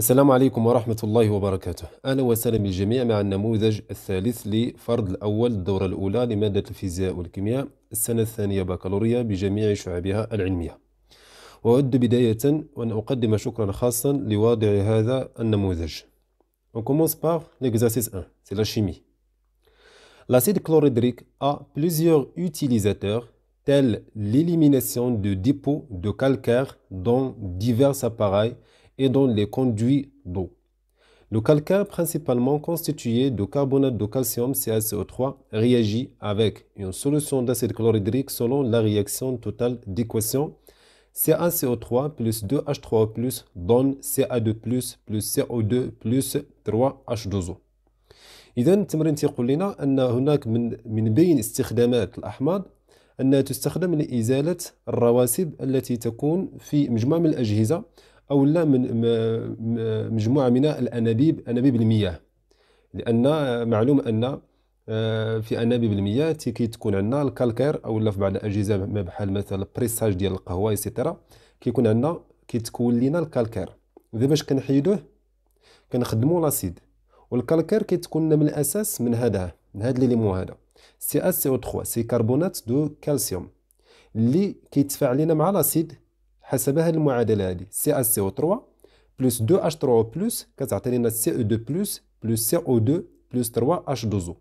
السلام عليكم ورحمة الله وبركاته أهلا وسهلا بالجميع مع النموذج الثالث لفرد الأول الدورة الأولى لمادة الفيزياء والكيمياء السنة الثانية بكالوريا بجميع شعبها العلمية وأود بداية أن أقدم شكرا خاصا لواضع هذا النموذج On commence par l'exercice 1, c'est la chimie. L'acide chlorhydrique a plusieurs utilisateurs tels l'élimination de dépôts de calcaire dans divers appareils et dans les conduits d'eau. Le calcaire, principalement constitué de carbonate de calcium CaCO3, réagit avec une solution d'acide chlorhydrique selon la réaction totale d'équation CaCO3 plus 2H3O plus donne Ca2 plus CO2 plus 3H2O. لنا أن هناك من من بين استخدامات الأحماض أنها تستخدم لإزالة الرواسب التي تكون في مجموعة الأجهزة أو لا من مجموعة من الأنابيب أنابيب المياه لأن معلوم أن آه، في انابيب المياه كي تكون عندنا الكالكير او في بعض الاجهزه بحال مثلا بريساج ديال القهوه ايتترا كيكون عندنا كيتكون لينا الكالكير دابا باش كنحيدوه كنخدموا لاسيد والكالكير كيتكون لنا من الاساس من هذا من هذا لي هذا سي اس سي او 3 سي كربونات دو كالسيوم اللي كيتفاعل لينا مع لاسيد حسبها هذه CaCO3 بلس 2H3O بلس كتعطينا CO2 بلس CO2 بلس 3H2O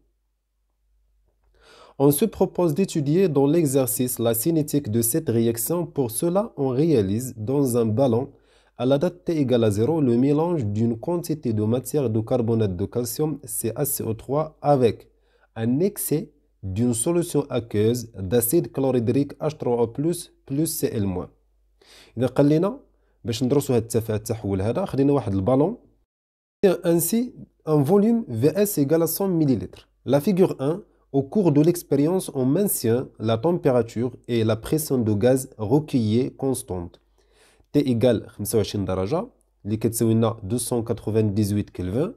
On se propose d'étudier dans l'exercice la cinétique de cette réaction. Pour cela, on réalise dans un ballon à la date t égale à 0 le mélange d'une quantité de matière de carbonate de calcium CaCO3 avec un excès d'une solution aqueuse d'acide chlorhydrique H3O+, plus Cl-. إذا قال لنا باش ندرسوا هذا التحول هذا خدينا واحد البالون انسي ان فوليوم في اس ايغال 100 ml. لا فيغور 1, au cours de l'expérience, on maintient la température et la pression de gaz recueillie constante. T égale 25 درجة اللي كتساوي 298 Kelvin,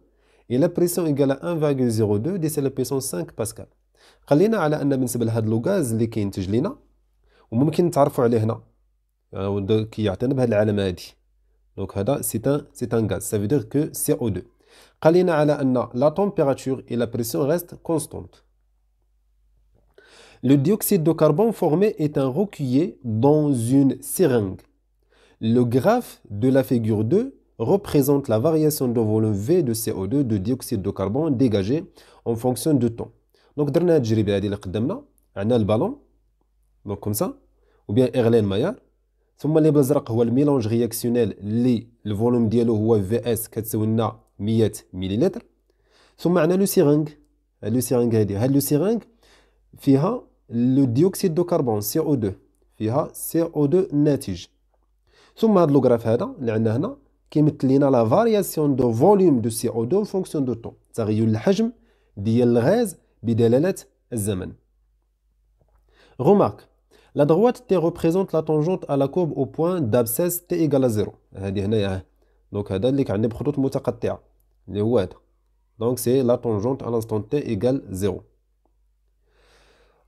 et la pression égale à 1,02 دي la puissance 5 pascal. باسكال. خلينا à ان بالنسبه de الغاز اللي كينتج لنا وممكن نتعرفوا عليه savoir Euh, qui donc euh, c'est un gaz ça veut dire que CO2 la température et la pression restent constantes le dioxyde de carbone formé est un recuillé dans une seringue. le graphe de la figure 2 représente la variation de volume V de CO2 de dioxyde de carbone dégagé en fonction du temps. Donc, درنا التجربة le ballon, comme ça ou bien Erlen Maillard ثم اللي بالازرق هو الميلونج رياكسيونيل اللي الفولوم ديالو هو في اس كتساوي لنا 100 مليلتر ثم عندنا لو سيرينغ لو سيرينغ هادي هاد لو سيرينغ فيها لو ديوكسيد دو كربون سي او 2 فيها سي او 2 الناتج ثم هاد لوغراف هذا اللي عندنا هنا كيمثل لينا لا فارياسيون دو فوليوم دو سي او 2 فونكسيون دو طون تغير الحجم ديال الغاز بدلاله الزمن غومارك La droite T représente la tangente à la courbe au point d'abscisse T égale à 0. Hein. Euh, hein, Donc c'est la tangente à l'instant T égale 0.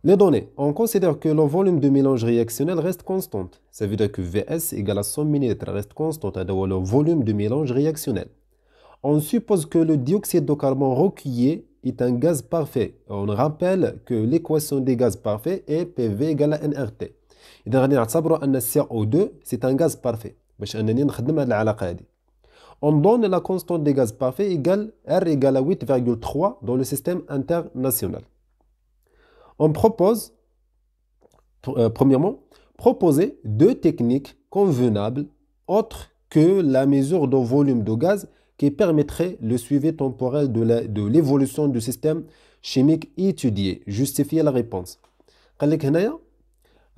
Les données. On considère que le volume de mélange réactionnel reste constant. Ça veut dire que Vs égale à 100 ml reste constant. Hein, le volume de mélange réactionnel. On suppose que le dioxyde de carbone recueilli est un gaz parfait. On rappelle que l'équation des gaz parfaits est PV égale à NRT. Et CO2 c'est un gaz parfait On donne la constante des gaz parfaits égale R égale à 8,3 dans le système international. On propose, euh, premièrement, proposer deux techniques convenables autres que la mesure de volume de gaz qui permettrait le suivi temporel de l'évolution du système chimique étudié justifier la réponse قال هنايا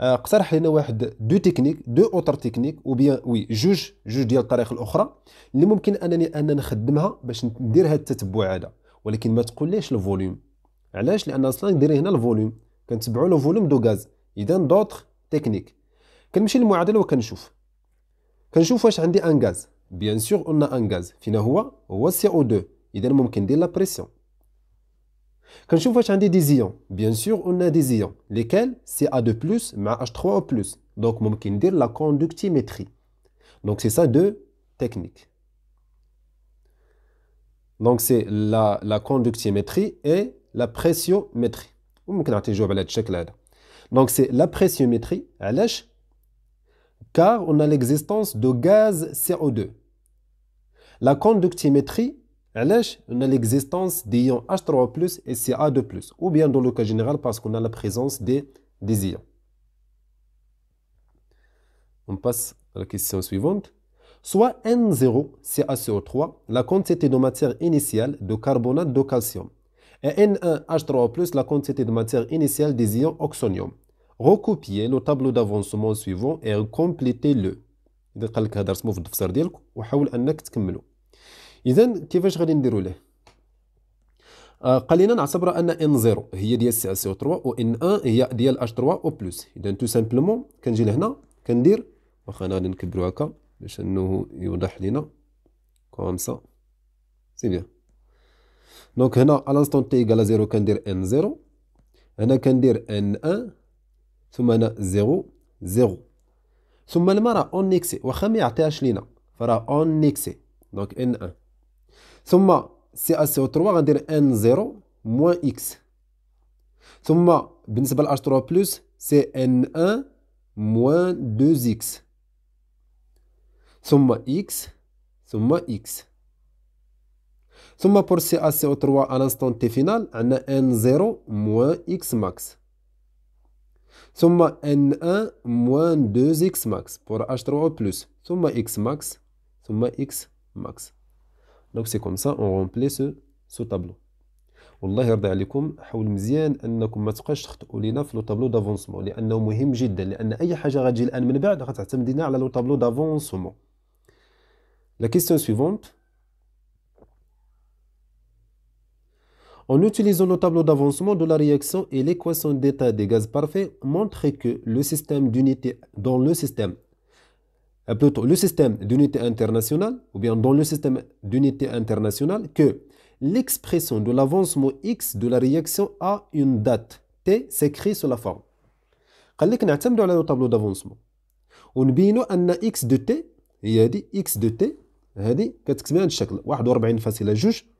اقترح لنا واحد دو تكنيك دو اوتر تكنيك او بيان وي جوج جوج ديال الطريق الاخرى اللي ممكن انني انا نخدمها باش ندير هذا التتبع هذا ولكن ما تقوليش الفوليوم علاش لان اصلا ديري هنا الفوليوم كنتبعوا لو فوليوم دو غاز اذا دوطخ تكنيك كنمشي للمعادله وكنشوف كنشوف واش عندي ان غاز Bien sûr, on a un gaz. on a CO2. Il y a de la pression. Quand je vois des ions, bien sûr, on a des ions. Lesquels C'est A2, mais H3O. Donc, on a la conductimétrie. Donc, c'est ça deux techniques. Donc, c'est la, conductimétrie et la pressiométrie. Donc, c'est la pressiométrie car on a l'existence de gaz CO2. La conductimétrie, on a l'existence d'ions H3 et Ca2, ou bien dans le cas général parce qu'on a la présence des, ions. On passe à la question suivante. Soit N0 CaCO3, la quantité de matière initiale de carbonate de calcium, et N1H3 la quantité de matière initiale des ions oxonium. recopiez le tableau d'avancement suivant et complétez-le اذا قال لك هذا رسمه في الدفتر ديالك وحاول انك تكمله اذا كيفاش غادي نديروا ليه آه قال لنا نعتبر ان ان 0 هي ديال سي سي 3 و ان 1 هي ديال اش 3 او بلس اذا تو سامبلومون كنجي لهنا كندير واخا انا غادي نكبرو هكا باش انه يوضح لينا كوم سا سي بيان دونك هنا على انستون تي ايكال 0 كندير ان 0 هنا كندير ان 1 ثم هنا زيرو زيرو ثم الما راه اون نيكسي واخا ما يعطيهاش لينا فراه اون نيكسي دونك ان ان ثم سي ا سي او 3 غندير ان زيرو موان اكس ثم بالنسبه ل اش 3 بلس سي ان ان موان دو اكس ثم اكس ثم اكس ثم بور سي ا سي او 3 على انستون تي فينال عندنا ان زيرو موان اكس ماكس ثم N1 موان 2x ماكس بور H3 بلوس ثم x ماكس ثم x ماكس دونك سي كوم سا اون رومبلي سو سو tableau. والله يرضى عليكم حاول مزيان انكم ما تبقاش تخطئوا لينا في لو تابلو دافونسمون لانه مهم جدا لان اي حاجه غتجي الان من بعد لينا على لو تابلو دافونسمون لا كيستيون سويفونت En utilisant le tableau d'avancement de la réaction et l'équation d'état des gaz parfaits, montrez que le système d'unité dans le système euh, plutôt le système d'unité internationale ou bien dans le système d'unité internationale que l'expression de l'avancement x de la réaction a une date t s'écrit sous la forme خليك نعتمدوا على tableau دافونسمون ونبينوا ان x de t هي هذه x de t هذه كتكتب بهذا الشكل 41.2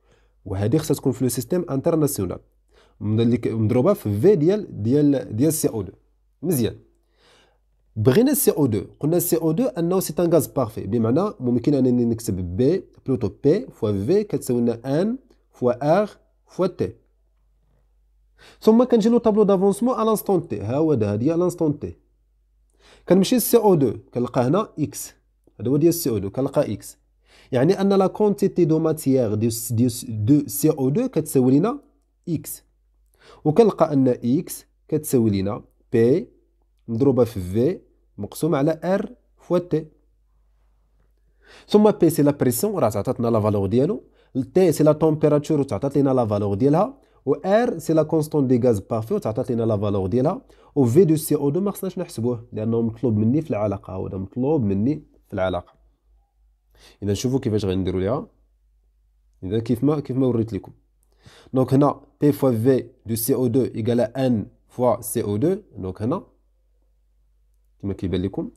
وهذه خصها تكون في لو سيستيم انترناسيونال مضروبه في في ديال ديال ديال سي او 2 مزيان بغينا السي او 2 قلنا السي او 2 انه سي ان غاز بارفي بمعنى ممكن انني نكتب بي بلوتو بي فوا في كتساوي لنا ان فوا ار فوا تي ثم كنجي لو طابلو دافونسمون على لانستون تي ها هو هادي على لانستون تي كنمشي للسي او 2 كنلقى هنا اكس هذا هو ديال السي او 2 كنلقى اكس يعني ان لا كونتيتي دو ماتيير دو دو سي او 2 كتساوي لينا اكس وكنلقى ان اكس كتساوي لينا بي مضروبه في في مقسوم على ار فوا تي ثم بي سي لا بريسيون راه تعطاتنا لا فالور ديالو تي سي لا تومبيراتور وتعطات لينا لا فالور ديالها و ار سي لا كونستون دي غاز بارفي وتعطات لينا لا فالور ديالها و في دو سي او 2 ما خصناش نحسبوه لانه مطلوب مني في العلاقه هذا مطلوب مني في العلاقه اذا نشوفوا كيفاش غنديروا ليها اذا كيف ما كيف ما وريت لكم دونك هنا بي فوا في دو سي او 2 ايكال ان فوا سي او 2 دونك هنا كما كيبان لكم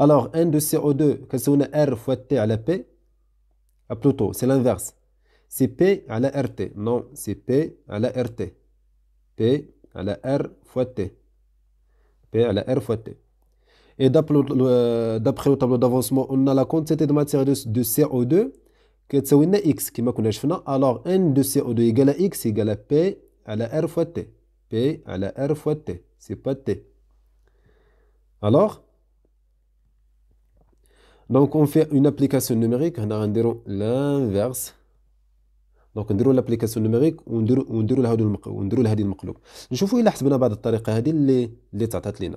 الوغ ان دو سي او 2 كتساوينا ار فوا تي على بي بلوتو سي لانفيرس سي بي على ار تي نو سي بي على ار تي بي على ار فوا تي بي على ار فوا تي Et d'après le tableau d'avancement, on a la quantité de matière de, CO2 qui est X, qui m'a Alors, N de CO2 égale à X égale à P à la R fois T. P à la R fois T. C'est pas T. Alors, donc on fait une application numérique, on a l'inverse. Donc, دونك on لابليكاسيون نوميريك ونديروا ونديروا لهذا المقلوب نديروا لهذه المقلوب نشوفوا الى حسبنا بعض الطريقه هذه اللي اللي تعطات لينا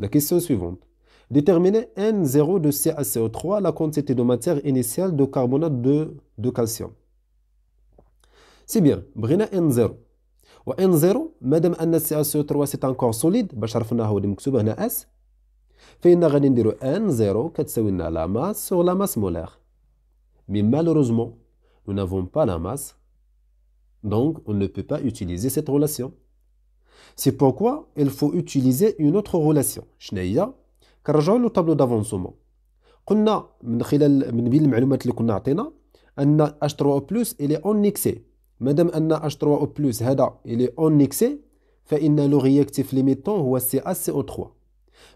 La question suivante. Déterminer N0 de CaCO3, la quantité de matière initiale de carbonate de, calcium. C'est bien, Brina N0. Ou N0, madame Anna CaCO3 c'est encore solide, باش عرفناه اللي S. فإن غادي N0 كتساوي la masse sur la masse molaire. Mais malheureusement, nous n'avons pas la masse, donc on ne peut pas utiliser cette relation. C'est pourquoi il faut utiliser une autre relation. شناهي؟ كنرجعوا لو طابلو دافونسومون قلنا من خلال من بين المعلومات اللي كنا عطينا ان اش 3 o الي اون onnexé مادام ان H3O+ هذا الي اون onnexé فان لو رياكتيف ليميتون هو سي سي ا او 3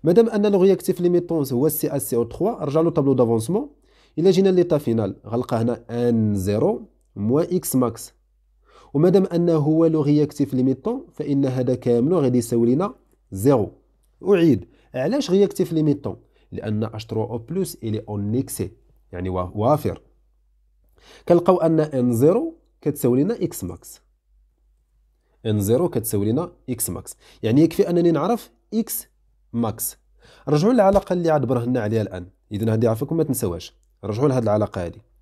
مادام ان لو رياكتيف ليميتون هو سي ا CaCO3 رجع له طابلو دافونسمون الا جينا ليطا فينال غنلقى هنا ان 0 موان اكس ماكس ومادام انه هو لو رياكتيف ليميتون فان هذا كامل غادي يساوي لنا زيرو اعيد علاش رياكتيف ليميتون لان اش 3 او بلس الي اون اكسي يعني وافر كنلقاو ان ان زيرو كتساوي لنا اكس ماكس ان زيرو كتساوي لنا اكس ماكس يعني يكفي انني نعرف اكس ماكس رجعوا للعلاقه اللي عاد برهنا عليها الان اذا هذه عفاكم ما تنساوهاش رجعوا لهذه العلاقه هذه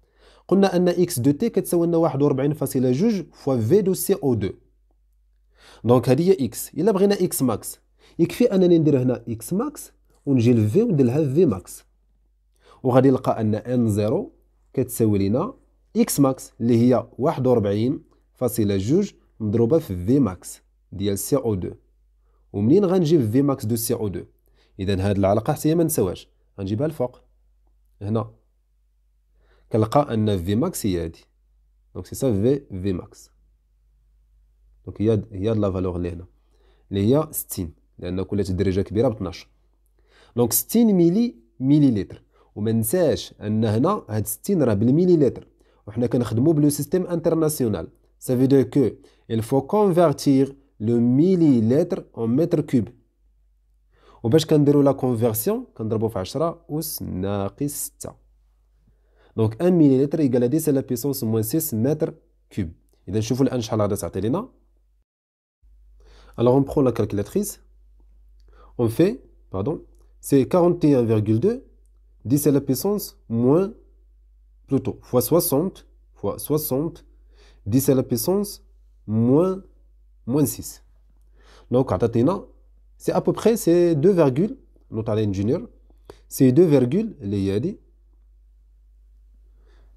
قلنا أن إكس دو تي كتساوي لنا فاصلة جوج فوا في دو سي أو 2 دونك هذه هي إكس إلا بغينا إكس ماكس يكفي أنني ندير هنا إكس ماكس ونجي لفي وندير لها في ماكس وغادي نلقى أن ان زيرو كتساوي لنا إكس ماكس اللي هي فاصلة جوج مضروبة في في ماكس ديال سي أو 2 ومنين غنجيب في ماكس دو سي أو 2 إذا هاد العلاقة حتى هي ما غنجيبها الفوق هنا كنلقى ان في ماكس هي هادي دونك سي سا في في ماكس دونك هي هي لا فالور اللي هنا اللي هي 60 لان كل درجه كبيره ب 12 دونك 60 ميلي مليلتر وما ننساش ان هنا هاد 60 راه بالمليلتر وحنا كنخدمو بلو سيستيم انترناسيونال سا في دو كو il faut convertir le millilitre en mètre cube وباش كنديرو لا كونفيرسيون كنضربو في 10 اس ناقص 6 Donc, 1 égale à 10 à la puissance moins 6 m3. et vous الان شحال alors on prend la calculatrice on fait pardon c'est 41,2 10 à la puissance moins plutôt fois 60 fois 60 10 à la puissance moins 6 donc c'est à peu près c'est 2, notre ingénieur c'est 2, les yadi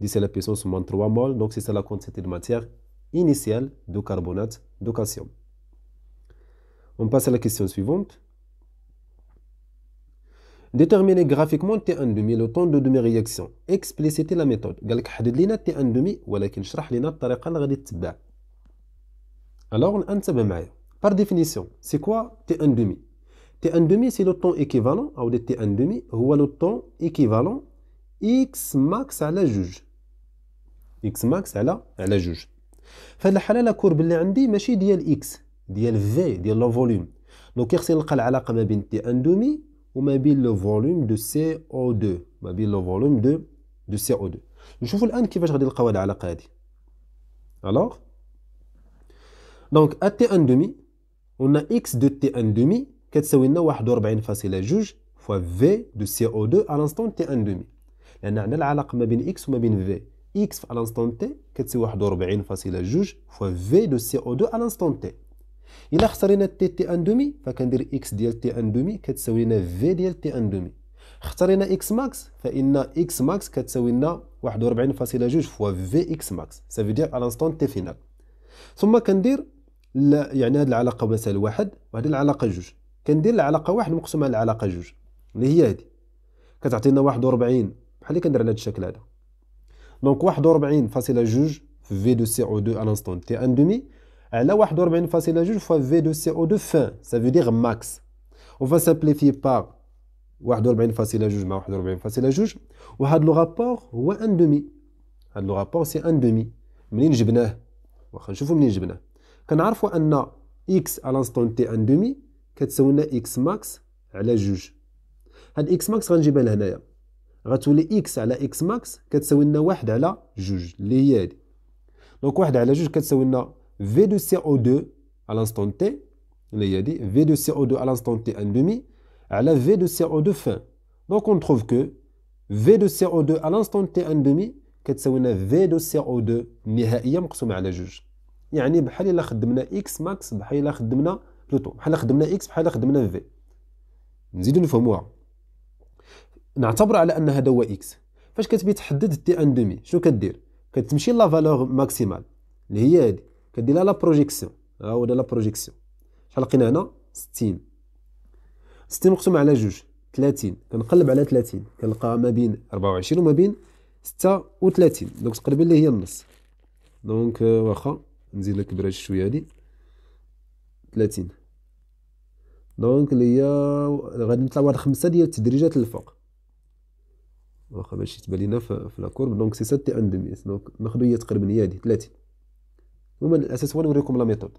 d'ici à la puissance moins 3 mol, donc c'est ça la quantité de matière initiale de carbonate de calcium. On passe à la question suivante. Déterminer graphiquement t 1 demi, le temps de demi-réaction. Expliciter la méthode. Alors, on لنا T1,5 ولكن اشرح اللي غادي تتبع. Alors, انتبه معايا. Par définition, c'est quoi t 1 demi t 1 demi, c'est le temps équivalent, ou T1,5 هو le temps équivalent x max à la juge. اكس ماكس على على جوج فهاد الحاله لا كورب اللي عندي ماشي ديال اكس ديال في ديال لو فوليوم دونك خصني نلقى العلاقه ما بين تي ان دومي وما بين لو فوليوم دو سي او 2 ما بين لو فوليوم دو دو سي او 2 نشوفوا الان كيفاش غادي نلقاو هاد العلاقه هادي الوغ دونك ا تي ان دومي قلنا اكس دو تي ان دومي كتساوي لنا 41.2 فوا في دو سي او 2 على انستون تي ان دومي لان عندنا العلاقه ما بين اكس وما بين في x à واحد وربعين فاصله جوج فوا في دو سي 2 دو l'instant تي إلا اختارينا تي تي 1 دومي فكندير x ديال تي ان دومي كتساوي لنا في ديال تي ان دومي اختارينا x max فإن x max كتساوي لنا 41.2 فوا في x max سا في دير à تي فينال ثم كندير لا يعني هذه العلاقة مثلا واحد وهذه العلاقة جوج كندير العلاقة واحد مقسومة على العلاقة جوج اللي هي هذه كتعطينا 41 بحال اللي كندير على هذا الشكل هذا دونك 41.2 في دو سي او 2 على الانستون تي ان دومي على 41.2 في دو سي او 2 فان سا فو دير ماكس on فا سامبليفي par 41.2 مع 41.2 وهاد لو رابور هو ان دومي هاد لو رابور سي ان دومي منين جبناه واخا نشوفو منين جبناه كنعرفو ان اكس على الانستون تي ان دومي كتساوي لنا اكس ماكس على جوج هاد اكس ماكس غنجيبها لهنايا غتولي اكس على اكس ماكس كتساوي لنا واحد على جوج اللي هي هادي دونك واحد على جوج كتساوي لنا في دو سي او دو على انستون تي اللي هي هادي في دو سي او دو على انستون تي ان دومي على في دو سي او دو فان دونك اون تخوف كو في دو سي او دو على انستون تي ان دومي كتساوي لنا في دو سي او دو النهائيه مقسومه على جوج يعني بحال الا خدمنا اكس ماكس بحال الا خدمنا بلوتو بحال خدمنا اكس بحال خدمنا في نزيدو نفهموها نعتبر على ان هذا هو اكس فاش كتبي تحدد تي ان دومي شنو كدير كتمشي لا فالور ماكسيمال اللي هي هادي كدير لها لا بروجيكسيون ها هو لا بروجيكسيون شحال لقينا هنا 60 60 مقسوم على جوج 30 كنقلب على 30 كنلقى ما بين 24 وما بين 36 دونك تقريبا اللي هي النص دونك آه، واخا نزيد لك براد شويه هادي 30 دونك اللي هي غادي نطلع واحد خمسه ديال التدريجات الفوق واخا ماشي تبان لينا في لاكورب دونك سي ساتي تي ان دومي دونك ناخدو هي تقريبا هي هادي 30 هما الاساس هو نوريكم لا ميثود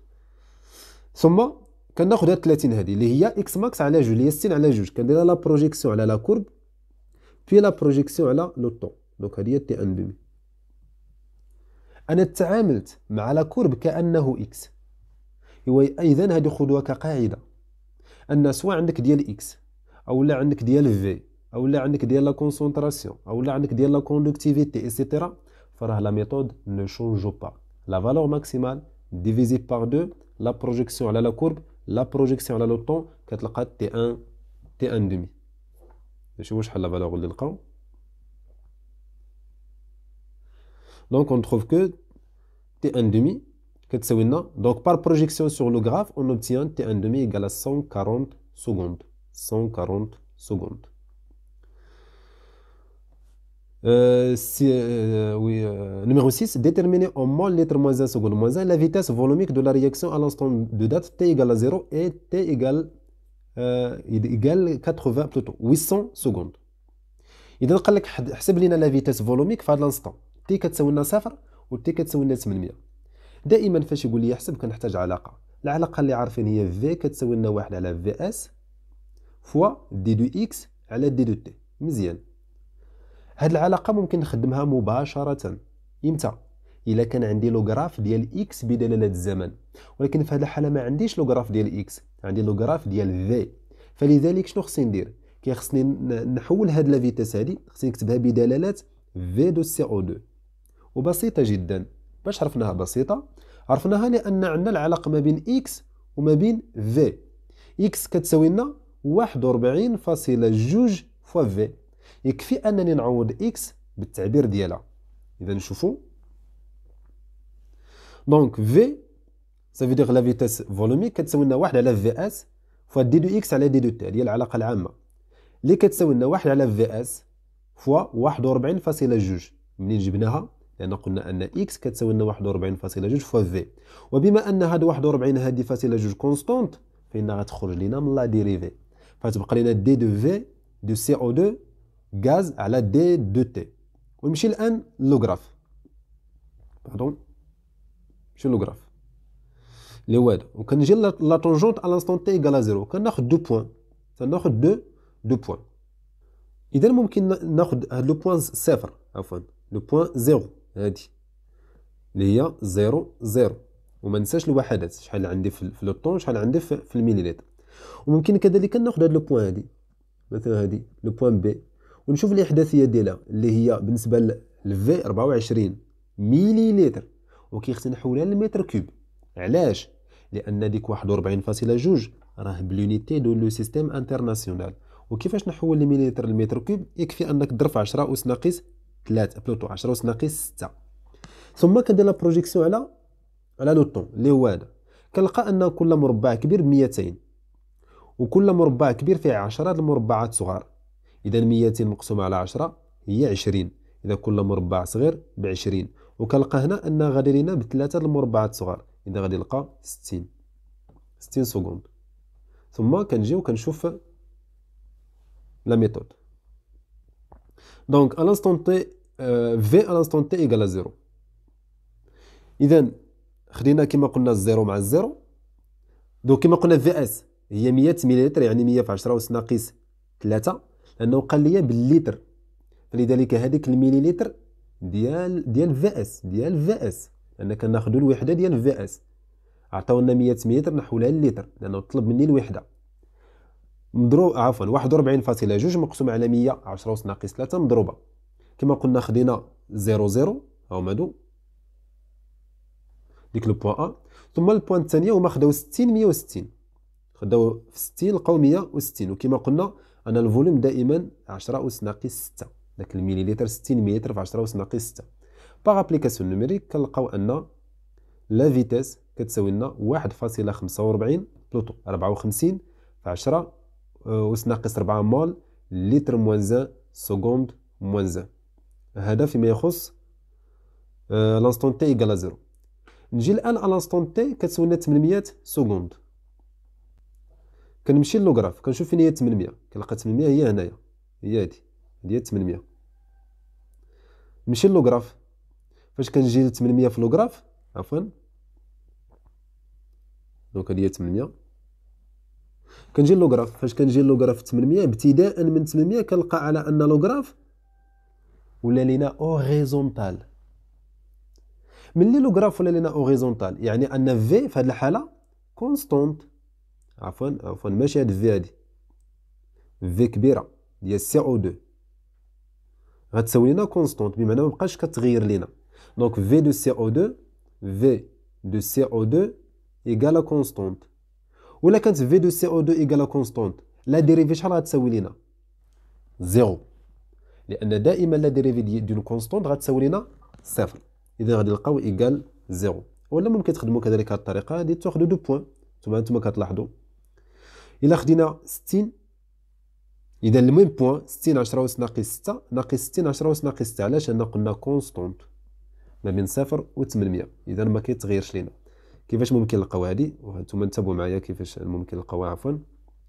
ثم كناخد هاد 30 هادي اللي هي اكس ماكس على جوج هي 60 على جوج كندير لا بروجيكسيون على لا كورب بي لا بروجيكسيون على لو طون دونك هادي هي تي ان دومي انا تعاملت مع لا كورب كانه اكس اذا هادي خدوها كقاعده ان سواء عندك ديال اكس او لا عندك ديال في la concentration, la conductivité, etc. La méthode ne change pas. La valeur maximale divisée par 2, la projection à la courbe, la projection à la 44 T1, T1, demi. Donc on trouve que T1, demi, donc par projection sur le graphe, on obtient T1, demi égale à 140 secondes. 140 secondes. Euh, euh, euh, numéro 6, déterminer en mol litre moins 1 seconde moins 1 la vitesse volumique de la réaction à l'instant de date t égale à 0 et t égale, euh, égale 80 plutôt 800 secondes. إذا قال لك حسب لنا لا فيتاس فولوميك في هذا الانستون تي كتساوي لنا صفر و تي كتساوي لنا 800 دائما فاش يقول لي حسب كنحتاج علاقه العلاقه اللي عارفين هي في كتساوي لنا واحد على في اس فوا دي دو اكس على دي دو تي مزيان هاد العلاقه ممكن نخدمها مباشره امتى الا كان عندي لوغراف ديال اكس بدلاله الزمن ولكن في هاد الحاله ما عنديش لوغراف ديال اكس عندي لوغراف ديال في فلذلك شنو خصني ندير كيخصني نحول هاد لا فيتاس هادي خصني نكتبها بدلاله في دو سي او 2 وبسيطه جدا باش عرفناها بسيطه عرفناها لان عندنا العلاقه ما بين اكس وما بين في اكس كتساوي لنا 41.2 فوا في يكفي أنني نعوض إكس بالتعبير ديالها إذا نشوفوا دونك في سافي دير لا فيتاس فولوميك كتساوي لنا واحد على في اس فوا دي دو إكس على دي دو تي هي العلاقة العامة اللي كتساوي لنا واحد على في اس فوا واحد وربعين فاصلة جوج منين جبناها لأن قلنا أن إكس كتساوي لنا واحد وربعين فاصلة جوج فوا في وبما أن هاد واحد وربعين هادي فاصلة جوج كونستونت فإنها غتخرج لينا من لا ديريفي فتبقى لينا دي دو في دو سي او دو غاز على دي دو تي ونمشي الآن لوغراف باردون نمشي لوغراف لي واد وكنجي لا طونجونت على لانستون تي ايكالا زيرو كناخد دو بوان كناخذ دو دو بوان إذا ممكن ناخد هاد لو بوان صفر عفوا لو بوان زيرو هادي اللي هي زيرو زيرو وما ننساش الوحدات شحال عندي في لو طون شحال عندي في المليليتر وممكن كذلك ناخد هاد لو بوان هادي مثلا هادي لو بوان بي ونشوف الاحداثيه ديالها اللي هي بالنسبه للفي 24 ميلي لتر وكيختن حولها المتر كوب علاش لان ديك 41.2 راه بلونيتي دو لو سيستيم انترناسيونال وكيفاش نحول المليلتر للمتر كوب يكفي انك تضرب 10 اس ناقص 3 بلوتو 10 اس ناقص 6 ثم كندير لا بروجيكسيون على على لو طون اللي هو هذا كنلقى ان كل مربع كبير 200 وكل مربع كبير فيه 10 المربعات صغار إذا 200 مقسومة على 10 هي 20 إذا كل مربع صغير ب 20 وكنلقى هنا أن غادي لينا بثلاثة المربعات صغار إذا غادي نلقى 60 60 سكوند ثم كنجي وكنشوف لا ميثود دونك ا لانستون تي في ا لانستون تي ايكال زيرو إذا خدينا كما قلنا الزيرو مع الزيرو دونك كما قلنا في اس هي 100 مليلتر يعني 100 في 10 اس ناقص 3 لانه قال لي باللتر فلذلك هذيك المليلتر ديال ديال في اس ديال في اس لان كناخذوا الوحده ديال في اس عطاونا 100 متر نحولها للتر لانه طلب مني الوحده مضروب عفوا 41.2 مقسوم على 100 10 اس ناقص 3 مضروبه كما قلنا خدينا 0 0 هما هادو ديك لو بوان ا ثم البوان الثانيه هما خداو 60 160 خداو في 60 لقاو 160 وكما قلنا أنا الفوليوم دائما 10 أس ناقص 6 داك المليليتر 60 مليلتر في 10 أس ناقص 6 باغ ابليكاسيون نوميريك كنلقاو أن لا فيتيس كتساوي لنا 1.45 بلوتو 54 في 10 أس ناقص 4 مول لتر موان زان سكوند موان زان هذا فيما يخص لانستون تي ايكال زيرو نجي الآن على لانستون تي كتساوي لنا 800 سكوند كنمشي للوغراف كنشوف فين هي 800 كنلقى 800 هي هنايا هي هادي هي 800 نمشي للوغراف فاش كنجي ل 800 في لوغراف عفوا دونك هادي هي 800 كنجي للوغراف فاش كنجي للوغراف 800 ابتداء من 800 كنلقى على ان لوغراف ولا لينا اوريزونتال ملي لوغراف ولا لينا اوريزونتال يعني ان في في هذه الحاله كونستونت عفوا عفوا ماشي هاد في هادي في كبيره ديال سي او دو غتساوي لينا كونستونت بمعنى مبقاش كتغير لينا دونك في دو سي او دو في دو سي او دو ايكالا كونستونت ولا كانت في دو سي او دو ايكالا كونستونت لا ديريفي شحال غتساوي لينا زيرو لان دائما لا ديريفي ديال كونستونت غتساوي لينا صفر اذا غادي نلقاو ايكال زيرو ولا ممكن تخدموا كذلك هذه الطريقه هذه تاخذوا دو بوان ثم انتم كتلاحظوا إلا خدينا 60 إذا الميم بوان 60 10 أس ناقص 6 ناقص 60 10 أس ناقص 6 علاش أنا قلنا كونستونت ما بين 0 و 800 إذا ما كيتغيرش لينا كيفاش ممكن نلقاو هادي وانتم انتبهوا معايا كيفاش ممكن نلقاوها عفوا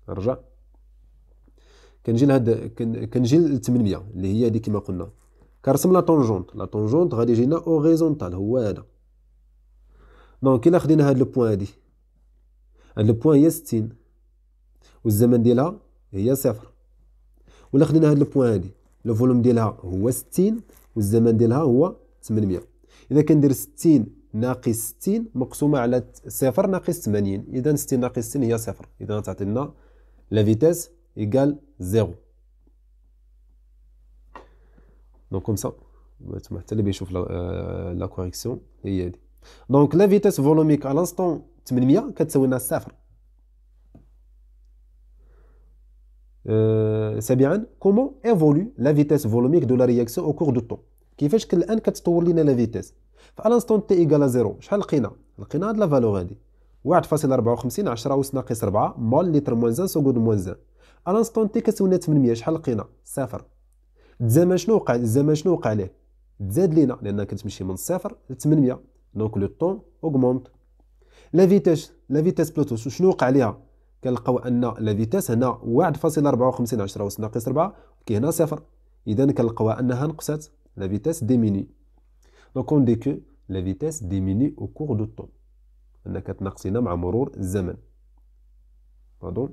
نرجع كنجي لهاد كنجي ل 800 اللي هي هذه كما قلنا كرسم لا طونجونت لا طونجونت غادي يجينا اوريزونتال هو هذا دونك الا خدينا هاد لو بوين هادي هاد لو بوين هي 60 والزمن ديالها هي صفر ولا خدينا هاد لو هادي لو فولوم ديالها هو 60 والزمن ديالها هو 800 اذا كندير 60 ناقص 60 مقسومه على صفر ناقص 80 اذا 60 ناقص 60 هي صفر اذا غتعطي لنا لا فيتيس ايكال زيرو دونك كوم سا تما حتى اللي بيشوف لا كوريكسيون هي هادي دونك لا فيتيس فولوميك على لانستون 800 كتساوي لنا صفر سابعا كومون ايفولو لا فيتيس فولوميك دو لا رياكسيون او كور دو طون كيفاش كل الان كتطور لينا لا فيتيس فالانستون تي ا زيرو شحال لقينا لقينا هاد لا فالور هادي 1.54 10 اس ناقص 4 مول لتر موان زان سوغود موان زان الانستون تي كتساوينا 800 شحال لقينا صفر الزمان شنو وقع الزمان شنو وقع ليه تزاد لينا لان كتمشي من الصفر ل 800 دونك لو طون اوغمونت لا فيتيس لا فيتيس بلوتو شنو وقع ليها la vitesse لا فيتاس هنا 1.54 10 au cours du temps. que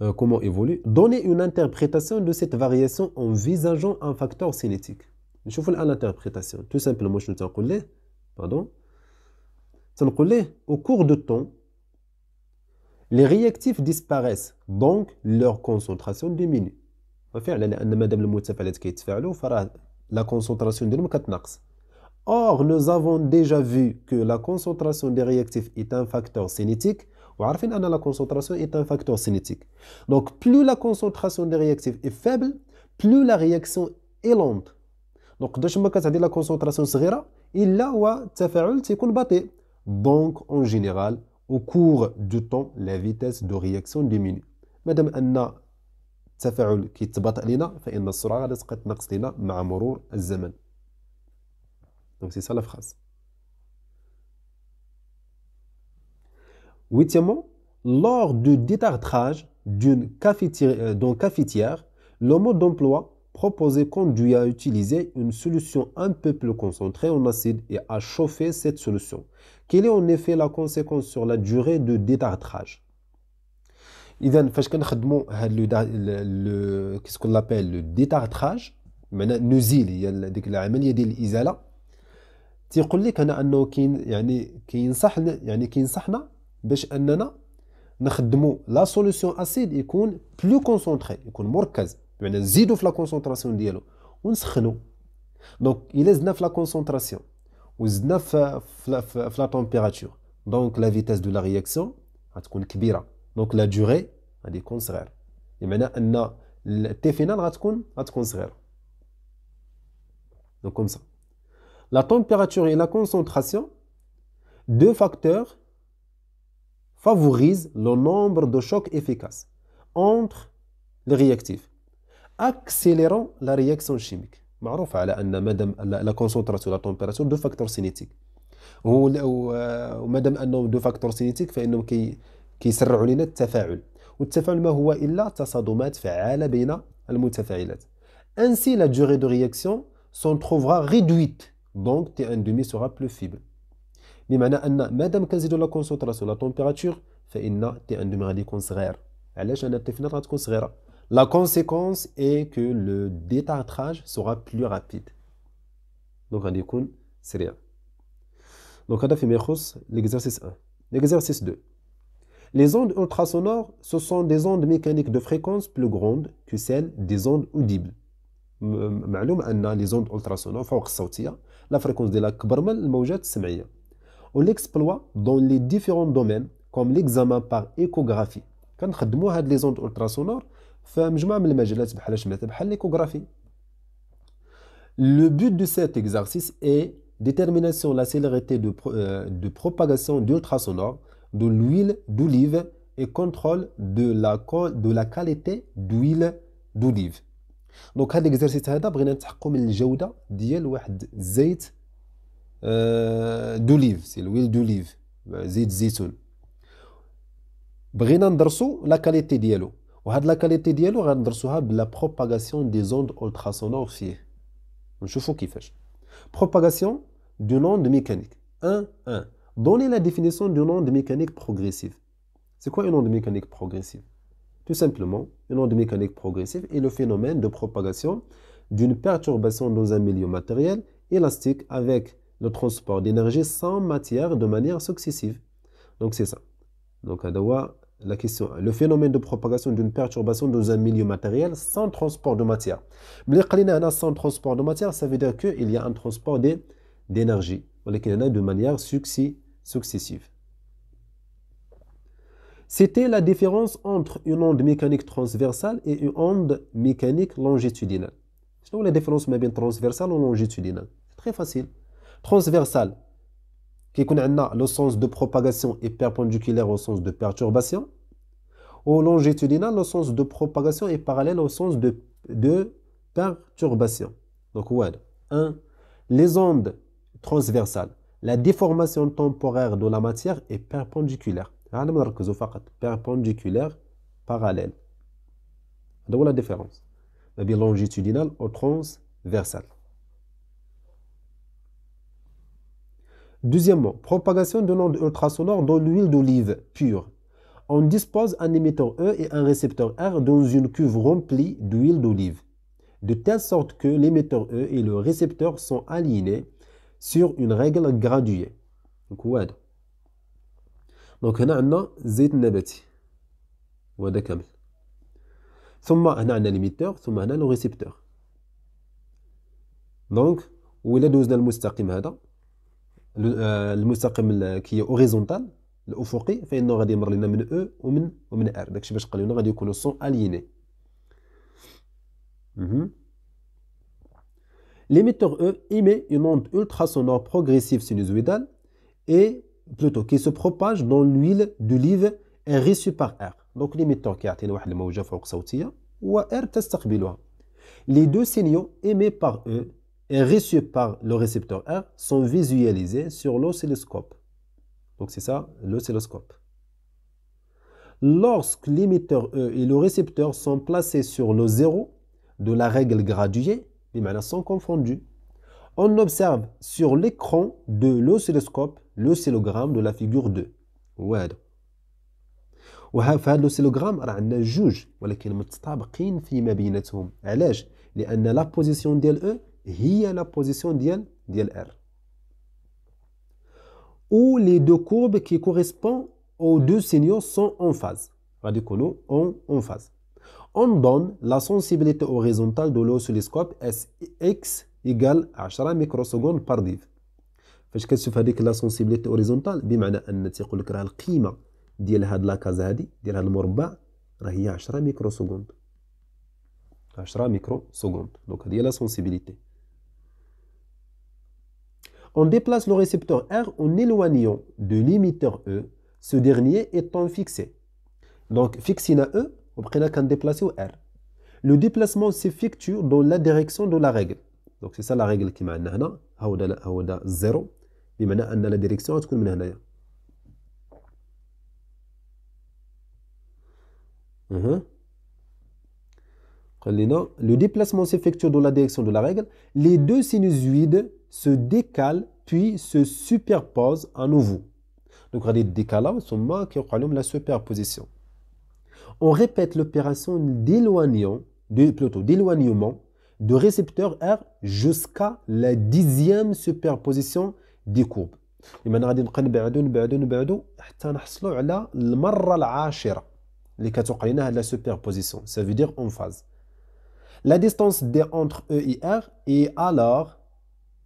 euh, comment évolue, donner une interprétation de cette variation en visageant un facteur cinétique. Je l'interprétation. Tout simplement, je vous pardon. au cours du temps, les réactifs disparaissent, donc leur concentration diminue. Or, nous avons déjà vu que la concentration des réactifs est un facteur cinétique la concentration est un facteur cinétique. Donc, plus la concentration des réactifs est faible, plus la réaction est lente. Donc, la concentration صغيرة faible, C'est Donc, en général, au cours du temps, la vitesse de réaction diminue. Donc c'est ça la phrase. Huitièmement, lors du détartrage d'une cafetière, euh, cafetière, le mode d'emploi proposé conduit à utiliser une solution un peu plus concentrée en acide et à chauffer cette solution, Quelle est en effet la conséquence لا la دو de إذا فاش كنخدموا هاد لو كيسكون لابيل لو ديتارتراج معناها نزيل هي ديك العمليه ديال الازاله تيقول لك هنا انه كاين يعني كينصح يعني كينصحنا باش اننا نخدموا لا سوليسيون اسيد يكون بلو كونسونطري يكون مركز يعني نزيدو في لا كونسونطراسيون ديالو ونسخنوا دونك الا زدنا في لا كونسونطراسيون ou la température donc la vitesse de la réaction Donc la durée. être دوري غادي يكون صغير t le va final donc comme ça la température et la concentration deux facteurs favorisent le nombre de chocs efficaces entre les réactifs accélérant la réaction chimique معروف على ان مادام لا كونسونتراسيون لا تومبيراتور دو فاكتور سينيتيك ومادام انهم دو فاكتور سينيتيك فانهم كي كيسرعوا لنا التفاعل والتفاعل ما هو الا تصادمات فعاله بين المتفاعلات لا دوغي دو رياكسيون سون s'en ريدويت دونك تي أن دومي سوغا بلو فيبل بمعنى ان مادام كنزيدو لا كونسونتراسيون لا تومبيراتور فان أن دومي غادي يكون صغير علاش انا الطفله غتكون صغيره La conséquence est que le détartrage sera plus rapide. Donc, on c'est سريع. Donc, on l'exercice 1. L'exercice 2. Les ondes ultrasonores, ce sont des ondes mécaniques de fréquence plus grandes que celles des ondes audibles. les ondes ultrasonores la fréquence la la le On l'exploite dans les différents domaines comme l'examen par échographie. on هاد les ondes ultrasonores فمجموعه من المجالات بحال شملت بحال ليكوغرافي لو بوت دو سيت اكزارسيس اي déterminer لا سيليريتي دو de, euh, de propagation دو de دوليف اي كونترول دو لا la, de la qualité d'huile دونك هاد الاكزرسيس هذا بغينا نتحققوا من الجوده ديال واحد الزيت آه دوليف سي الويل دوليف زيت الزيتون بغينا ندرسو لا كاليتي ديالو وهاد لا كاليتي la propagation des ondes ultrasonores زوند Je fou qu'il fait. propagation d'une onde mécanique 1 1 donnez la définition d'une onde mécanique progressive c'est quoi une onde mécanique progressive tout simplement une onde mécanique progressive est le phénomène de propagation d'une perturbation dans un milieu matériel élastique avec le transport d'énergie sans matière de manière successive donc c'est ça donc à devoir la question, le phénomène de propagation d'une perturbation dans un milieu matériel sans transport de matière. Mais Sans transport de matière, ça veut dire qu'il y a un transport d'énergie, de manière successive. C'était la différence entre une onde mécanique transversale et une onde mécanique longitudinale. C'est la différence mais bien transversale ou longitudinale. C'est très facile. Transversale, le sens de propagation est perpendiculaire au sens de perturbation, Au longitudinal, le sens de propagation est parallèle au sens de, de perturbation. Donc, voilà. 1. Les ondes transversales. La déformation temporaire de la matière est perpendiculaire. Perpendiculaire, parallèle. Donc, la différence. Longitudinal ou transversale. Deuxièmement, propagation de l'onde ultrasonore dans l'huile d'olive pure. On dispose un émetteur E et un récepteur R dans une cuve remplie d'huile d'olive, de telle sorte que l'émetteur E et le récepteur sont alignés sur une règle graduée. Donc, Donc, on a زيت نباتي وهذا ثم هنا عندنا المستقيم emitter اوريزونتال الافقي L'émetteur E er. émet mhm. une onde ultrasonore progressive sinusoïdale et plutôt qui se propage dans l'huile d'olive et reçue par R. Donc l'émetteur qui a atteint une onde فوق صوتية R Les deux signaux émis par E et reçues par le récepteur R sont visualisés sur l'oscilloscope. Donc c'est ça, l'oscilloscope. Lorsque l'émetteur E et le récepteur sont placés sur le zéro de la règle graduée, les maintenant sont confondus. On observe sur l'écran de l'oscilloscope l'oscillogramme de la figure 2. وارد وهذا لوسيلوغرام راه عندنا جوج ولكن متطابقين فيما بيناتهم علاش لان لا position ديال e R à la position dlr où les deux courbes qui correspondent aux deux signaux sont en phase. Regardez comment on en phase. On donne la sensibilité horizontale de l'oscilloscope Sx égale à 10 microsecondes par div. Fais-je quelque chose avec la sensibilité horizontale? Bien sûr, on ne tire que la valeur. Dites-là de la case à dire la norme bas. Rien à 10 microsecond. 10 microsecond. Donc c'est la sensibilité. On déplace le récepteur R en éloignant de l'émetteur E, ce dernier étant fixé. Donc, fixé à E, on prend déplacer au R. Le déplacement s'effectue dans la direction de la règle. Donc, c'est ça la règle qui m'a Haouda 0 la أن la direction تكون من هنايا direction. قال لنا Le la s'effectue dans la direction de la se décale puis se superpose à nouveau. Donc, regardez, décalage, de la superposition. On répète l'opération d'éloignement, de, plutôt d'éloignement de récepteur R jusqu'à la dixième superposition des courbes. Et maintenant, غادي va dire حتى alors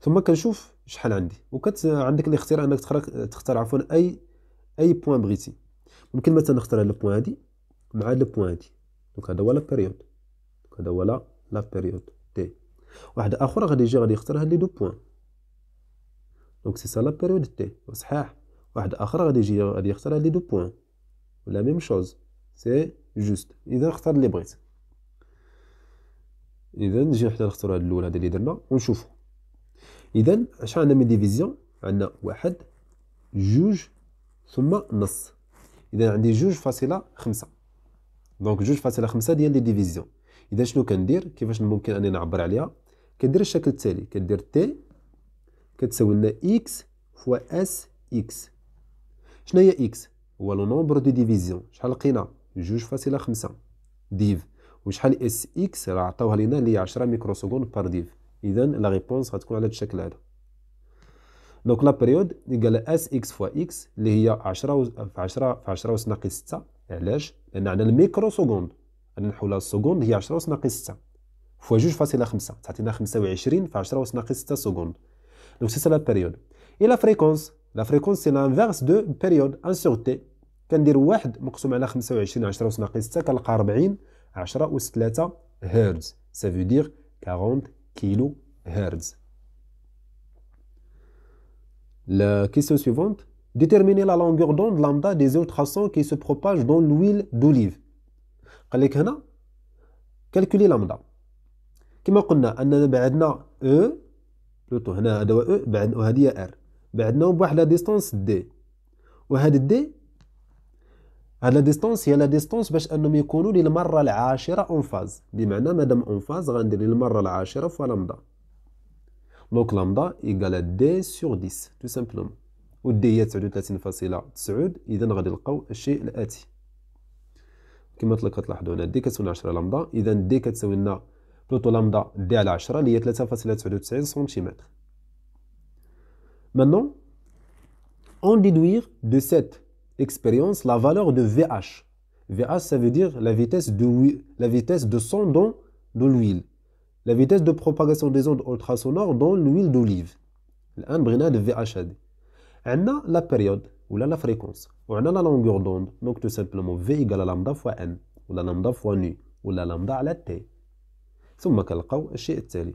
ثم كنشوف شحال عندي وكت عندك الاختيار انك تختار تختار عفوا اي اي بوان بغيتي ممكن مثلا نختار هاد البوان هادي مع هاد البوان هادي دونك هذا هو لا بيريود هذا هو لا لا بيريود تي واحد اخر غادي يجي غادي يختار هاد لي دو بوان دونك سي سا لا بيريود تي صحيح واحد اخر غادي يجي غادي يختار هاد لي دو بوان ولا ميم شوز سي جوست اذا اختار اللي بغيت اذا نجي حنا نختاروا هاد الاول هذا اللي درنا ونشوفوا إذا اش عندنا من ديفيزيون عندنا واحد جوج ثم نص إذا عندي جوج فاصلة خمسة دونك جوج فاصلة خمسة ديال لي ديفيزيون إذا شنو كندير كيفاش ممكن أني نعبر عليها كدير الشكل التالي كدير تي كتساوي لنا إكس فوا إس إكس شنو هي إكس هو لو نومبر دو ديفيزيون شحال لقينا جوج فاصلة خمسة ديف وشحال اس اكس راه عطاوها لينا اللي هي 10 سكوند بار ديف اذا لا ريبونس غتكون على هذا الشكل هذا دونك لا بريود قال اس اكس فوا اكس اللي هي 10 في 10 في 10 اس ناقص 6 علاش لان عندنا الميكرو سكوند عندنا حول السكوند هي 10 اس ناقص 6 فوا 2.5 تعطينا 25 في 10 اس ناقص 6 سكوند دونك سي سا لا بريود اي لا فريكونس لا فريكونس سي لانفيرس دو بريود ان سور تي كندير واحد مقسوم على 25 10 اس ناقص 6 كنلقى 40 10 اس 3 هرتز سافو دير 40 kilo Hertz. La question suivante. Déterminer la longueur d'onde lambda des ultrasons qui se propagent dans l'huile d'olive. calculer lambda. on a dit, بعدنا او بلوتو هنا on a او R. On a ار بعدناهم بواحد distance D. دي وهاد D, هاد لا ديستونس هي لا ديستونس باش انهم يكونوا للمره العاشره اون فاز بمعنى مادام اون فاز غندير للمره العاشره فوا لامدا دونك لامدا ايكال دي سور 10 تو سامبلومون ودي هي 39.9 اذا غادي نلقاو الشيء الاتي كما تلقى تلاحظوا هنا دي كتساوي 10 لامدا اذا دي كتساوي لنا بلوتو لامدا دي على 10 اللي هي 3.99 سنتيمتر maintenant on déduire de cette expérience la valeur de VH. VH, ça veut dire la vitesse de, la vitesse de son dans de l'huile. La vitesse de propagation des ondes ultrasonores dans l'huile d'olive. de VH On a la période, ou la fréquence, on a la longueur d'onde. Donc tout simplement, V égale à lambda fois N, ou la lambda fois nu, ou la lambda à la T. donc on الشيء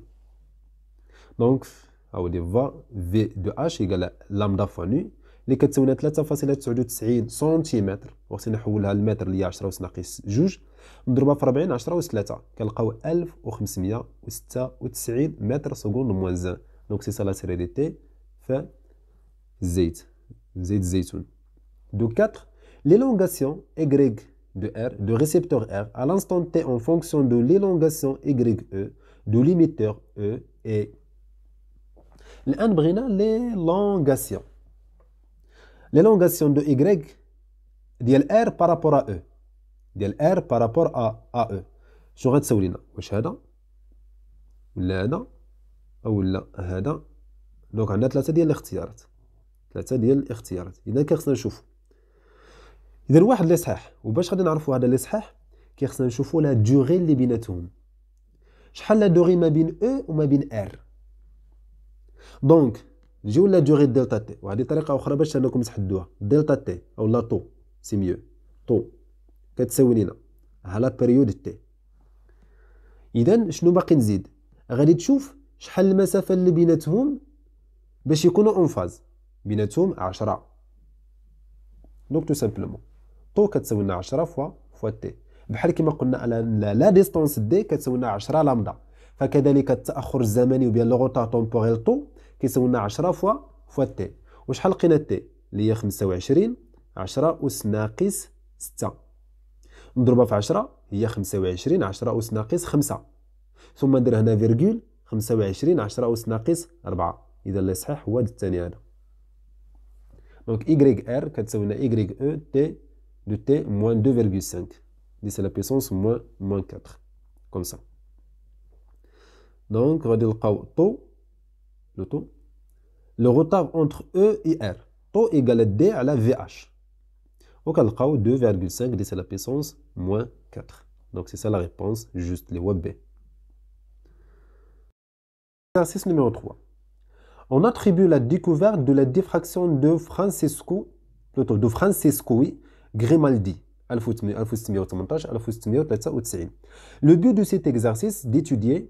V V H v égale à nu fois lambda L'équation de 3 fois c'est-à-dire 90 centimètres, voire si on évolue le mètre, il y a 10 naquisses, juge, on ne doit pas faire 40, 10 ou 3. Donc, mètres secondes moins 1. Donc, c'est ça la série de T, c'est Z, Z, Z. Donc, 4, l'élongation Y de R, de récepteur R, à l'instant T, en fonction de l'élongation Y e, de l'imiteur E. L'un brinant, l'élongation. l'élongation de y ديال r par rapport à e ديال r par rapport à à e شنو غتساوي لنا واش هذا ولا هذا او لا هذا دونك عندنا ثلاثه ديال الاختيارات ثلاثه ديال الاختيارات اذا كيخصنا نشوفوا اذا واحد اللي صحيح وباش غادي نعرفوا هذا اللي صحيح كيخصنا نشوفوا لا دوغي اللي بيناتهم شحال لا دوغي ما بين او e وما بين ار دونك نجيو لا دوغي دلتا تي وهذه طريقه اخرى باش انكم تحدوها دلتا تي او لا طو سي ميو طو كتساوي لينا ها لا بيريود تي اذا شنو باقي نزيد غادي تشوف شحال المسافه اللي بيناتهم باش يكونوا اون فاز بيناتهم 10 دونك تو سامبلومون طو كتساوي لنا 10 فوا فوا تي بحال كما قلنا على لا ديستونس دي كتساوي لنا 10 لامدا فكذلك التاخر الزمني وبيان لوغوتار تومبوغيل تو طو كيساوينا عشرة 10 فوا فوا تي وشحال لقينا تي اللي هي 25 10 أس ناقص 6 نضربها في 10 هي 25 10 أس ناقص 5 ثم ندير هنا فيرغول 25 10 أس ناقص 4 إذا اللي صحيح هو الثاني هذا دونك إيكغيك آر كتساوينا لنا أو تي دو تي موان 2,5 دي سي لا بيسونس موان موان 4 كوم سا دونك غادي نلقاو طو le le retard entre E et R. Taux égale à D à la VH. Au cas 2,5 D c'est la puissance moins 4. Donc c'est ça la réponse, juste les web B. Exercice numéro 3. On attribue la découverte de la diffraction de Francesco, de Francesco Grimaldi. Le but de cet exercice d'étudier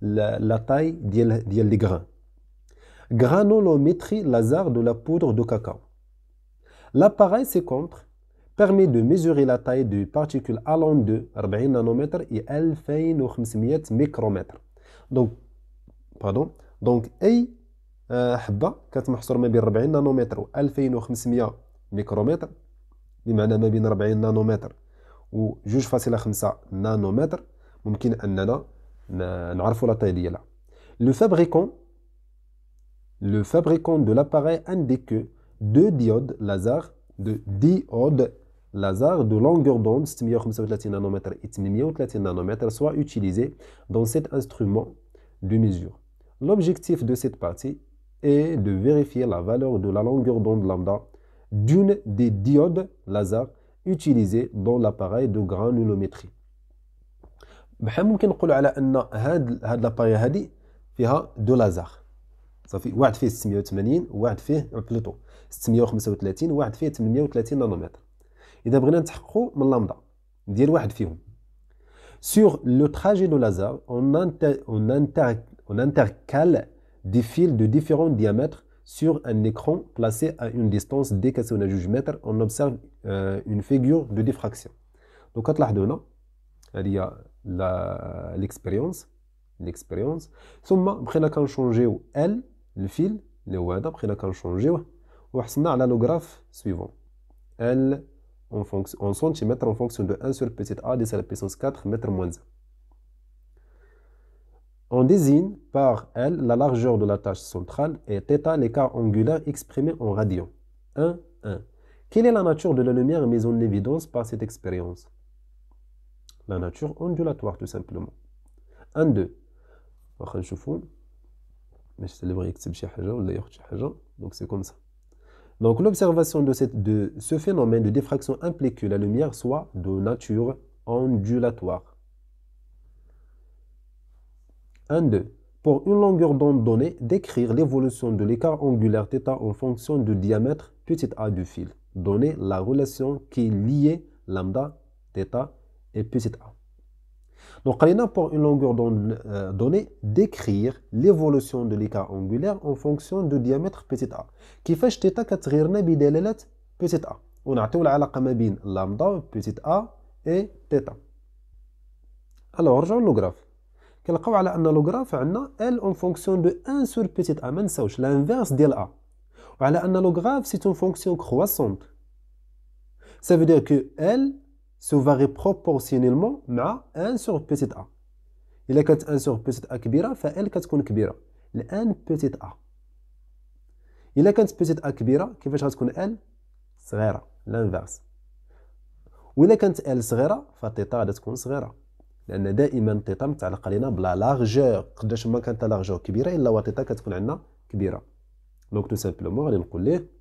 la, taille des grains granulométrie laser de la poudre de cacao l'appareil contre, permet de mesurer la taille des particules allant de 40 nanomètres et 2500 micromètres donc pardon donc اي حبه كتمحصر ما بين 40 نانومتر و 2500 ميكرومتر بمعنى ما بين 40 نانومتر و 2.5 نانومتر ممكن le fabricant de l'appareil indique que deux diodes laser de diodes laser de longueur d'onde 635 nanomètres et nanomètres soient utilisés dans cet instrument de mesure. L'objectif de cette partie est de vérifier la valeur de la longueur d'onde lambda d'une des diodes laser utilisées dans l'appareil de granulométrie. بحال ممكن نقول على ان هاد هاد لاباي هادي فيها دو لازار صافي واحد فيه 680 وواحد فيه بلوتو 635 وواحد فيه 830 نانومتر اذا بغينا نتحققوا من لامدا ندير واحد فيهم سور لو تراجي دو لازار اون انتر اون انتر كال دي فيل دو ديفيرون ديامتر sur un écran placé اون ديستونس دي d جوج متر اون observe اون euh, une دو ديفراكسيون diffraction. Donc, هنا on a l'expérience l'expérience ثم بقينا كنشونجيو ال الفيل اللي هو هذا بقينا كنشونجيوه وحصلنا على لو غراف سويفون ال en, fonction, en centimètres en fonction de 1 sur a de à la puissance 4 mètre moins 1. On désigne par L la largeur de la tâche centrale et θ l'écart angulaire exprimé en radian. 1, 1. Quelle est la nature de la lumière mise en évidence par cette expérience la nature ondulatoire tout simplement. Un, deux. Donc c'est comme ça. Donc l'observation de, de, ce phénomène de diffraction implique que la lumière soit de nature ondulatoire. 1, 2. Pour une longueur d'onde donnée, décrire l'évolution de l'écart angulaire θ en fonction du diamètre a du fil. Donner la relation qui est lambda, θ et petit A. Donc, on pour une longueur euh, donnée, décrire l'évolution de l'écart angulaire en fonction du diamètre petit a. que θ كتغيرنا بدلالة petit a. ونعطيو la ما بين lambda petit a et θ. Alors, رجعوا للغراف. كنلقاو على أن graphe عندنا L en fonction de 1 sur petit a ما dire l'inverse de a. وعلى le graphe, c'est une fonction croissante. Ça veut dire que L سو فاري بروبورسيونيلمون مع ان سور بيتيت ا الا كانت ان سور بيتيت ا كبيره فال كتكون كبيره الان بيتيت ا الا كانت بيتيت ا كبيره كيفاش غتكون ال صغيره لانفيرس وإلا كانت ال صغيره فتيتا غادا تكون صغيره لان دائما تيتا متعلقه لينا بلا لارجور قداش ما كانت لارجور كبيره الا وتيتا كتكون عندنا كبيره دونك تو سامبلومون غادي نقول ليه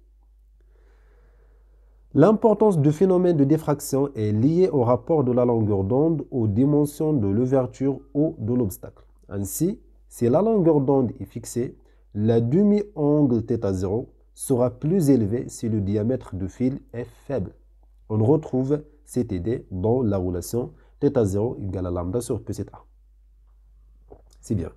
L'importance du phénomène de diffraction est liée au rapport de la longueur d'onde aux dimensions de l'ouverture ou de l'obstacle. Ainsi, si la longueur d'onde est fixée, la demi-angle θ0 sera plus élevée si le diamètre du fil est faible. On retrouve cette idée dans la relation θ0 égale à lambda sur petit a. C'est bien.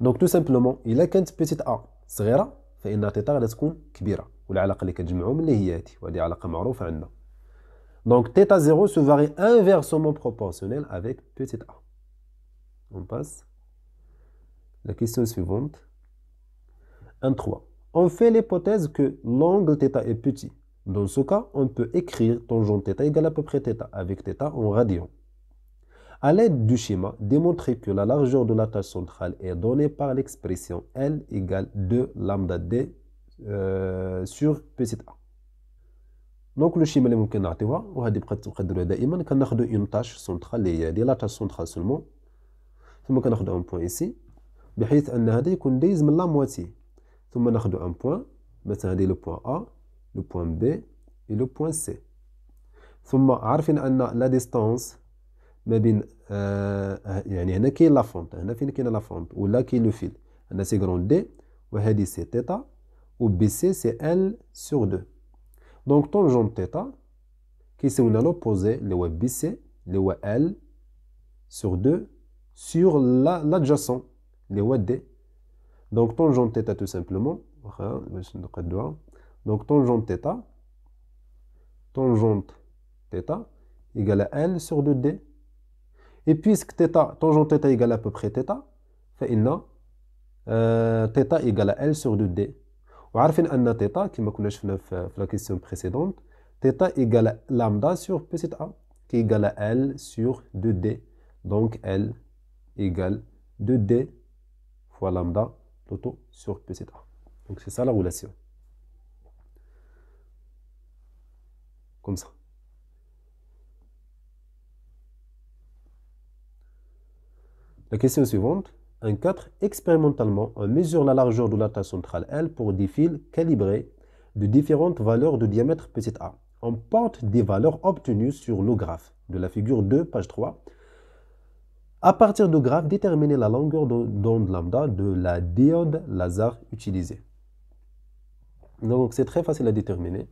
Donc tout simplement, il a qu'un petit a, fait فإن θ donc θ 0 se varie inversement proportionnel avec petit a. On passe. La question suivante. 1, 3. On fait l'hypothèse que l'angle θ est petit. Dans ce cas, on peut écrire tangent θ égale à peu près θ avec θ en radian. A l'aide du schéma, démontrer que la largeur de la tâche centrale est donnée par l'expression L égale 2 lambda d سور بي سيت ا دونك لو شيما اللي ممكن نعطيوها وهذه بقات نقدروها دائما كناخدو اون تاش سونترال اللي هي دي لا تاش سونترال سولمون ثم كناخدو ان بوان سي بحيث ان هذا يكون دايز من لا مواتي ثم ناخدو ان بوان مثلا هذه لو بوان ا لو بوان بي اي لو بوان سي ثم عارفين ان لا ديستانس ما بين آه يعني هنا كاين لا فونت هنا فين كاين لا فونت ولا كاين لو فيل هنا سي غرون دي وهذه سي تيتا ou BC, c'est L sur 2. Donc, tangente θ, qui c'est l'opposé, le web BC, le wa L sur 2, sur l'adjacent, la, le D. Donc, tangente θ tout simplement, donc tangente θ, tangente θ égale à L sur 2D. Et puisque θ, tangente θ égale à peu près θ, fait a θ euh, égale à L sur 2D θ ان que que كنا la question précédente, θ égale à lambda sur qui égal à L sur 2D. Donc L égale 2D fois lambda sur a. Donc c'est ça la relation. Comme ça. La question suivante. Un 4, expérimentalement, on mesure la largeur de la taille centrale L pour des fils calibrés de différentes valeurs de diamètre petit a. On porte des valeurs obtenues sur le graphe de la figure 2, page 3. À partir du graphe, déterminer la longueur d'onde lambda de la diode laser utilisée. Donc c'est très facile à déterminer.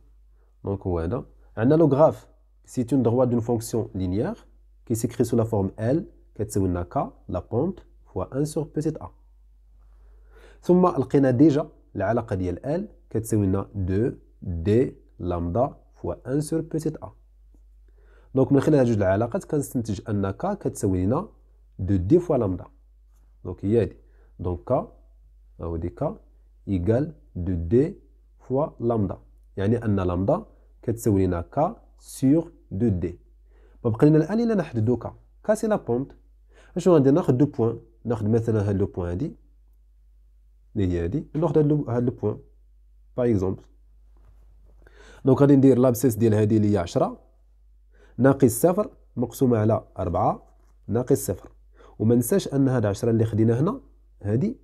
Donc on un allographe, c'est une droite d'une fonction linéaire qui s'écrit sous la forme L, qui la pente, هو 1 سور بوتيت أ ثم لقينا ديجا العلاقة ديال ال كتساوي لنا 2 دي لامدا فوا 1 سور بوتيت أ دونك من خلال هاد جوج العلاقات كنستنتج أن ك كتساوي لنا 2 دي فوا لامدا دونك هي هادي دونك ك أو دي ك إيكال 2 دي فوا لامدا يعني أن لامدا كتساوي لنا ك سور 2 دي ما بقى لنا الآن إلا نحددو ك ك سي لا بونت أشنو غندير ناخد دو بوان ناخذ مثلا هاد لو بوين هادي اللي هي هادي ناخذ هاد لو هاد لو بوين باغ اكزومبل دونك غادي ندير لابسيس ديال هادي اللي هي 10 ناقص صفر مقسومه على 4 ناقص صفر وما ننساش ان هاد 10 اللي خدينا هنا هادي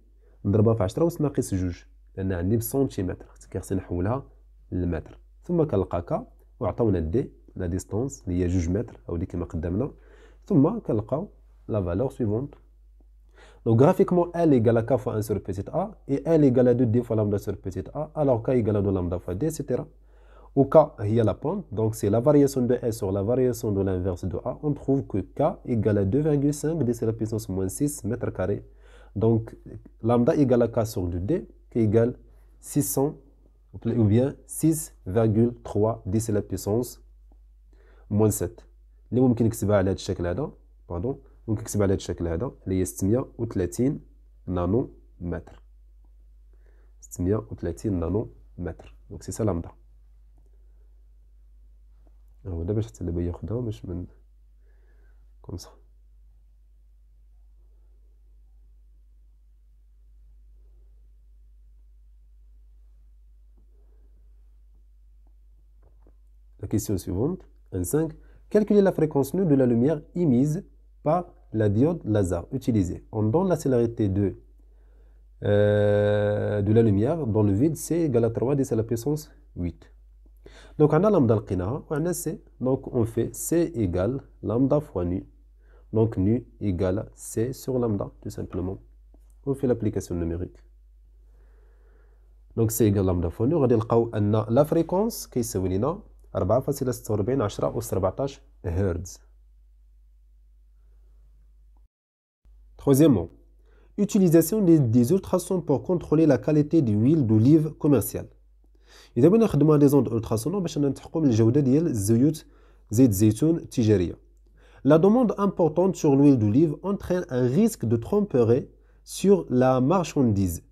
نضربها في 10 وتناقص 2 لان عندي بسنتيمتر خصني نحولها للمتر ثم كنلقى كا وعطاونا دي لا ديستونس اللي هي 2 متر او اللي كما قدامنا ثم كنلقاو لا فالور سويفونت Donc graphiquement, L égale à K fois 1 sur petit a, et L égale à 2D fois lambda sur petit a, alors K égale à 2 lambda fois D, etc. Au cas, il y a la pente, donc c'est la variation de S sur la variation de l'inverse de A. On trouve que K égale à 2,5, D la puissance moins 6 mètres carrés. Donc lambda égale à K sur 2D, qui égale 600, ou bien 6,3, D la puissance moins 7. Les mêmes qui se pas à l'aide de pardon. ونكتب على هذا الشكل هذا اللي هي 630 نانو متر 630 نانو متر دونك سي سا لامدا هو دابا حتى دابا ياخدها باش من كوم La question suivante, L5. Calculer la fréquence nulle de la lumière émise par la diode laser utilisée. On donne la célérité de, euh, de la lumière dans le vide, c'est égal à 3 10 à la puissance 8. Donc on a lambda al on a c, donc on fait c égale lambda fois nu. Donc nu égale c sur lambda, tout simplement. On fait l'application numérique. Donc C égale lambda fois nu, on a la fréquence qui est 4,46 10 Hz. Troisièmement, utilisation des, ultrasons pour contrôler la qualité de l'huile d'olive commerciale. La demande importante sur l'huile d'olive entraîne un risque de tromperie sur la marchandise.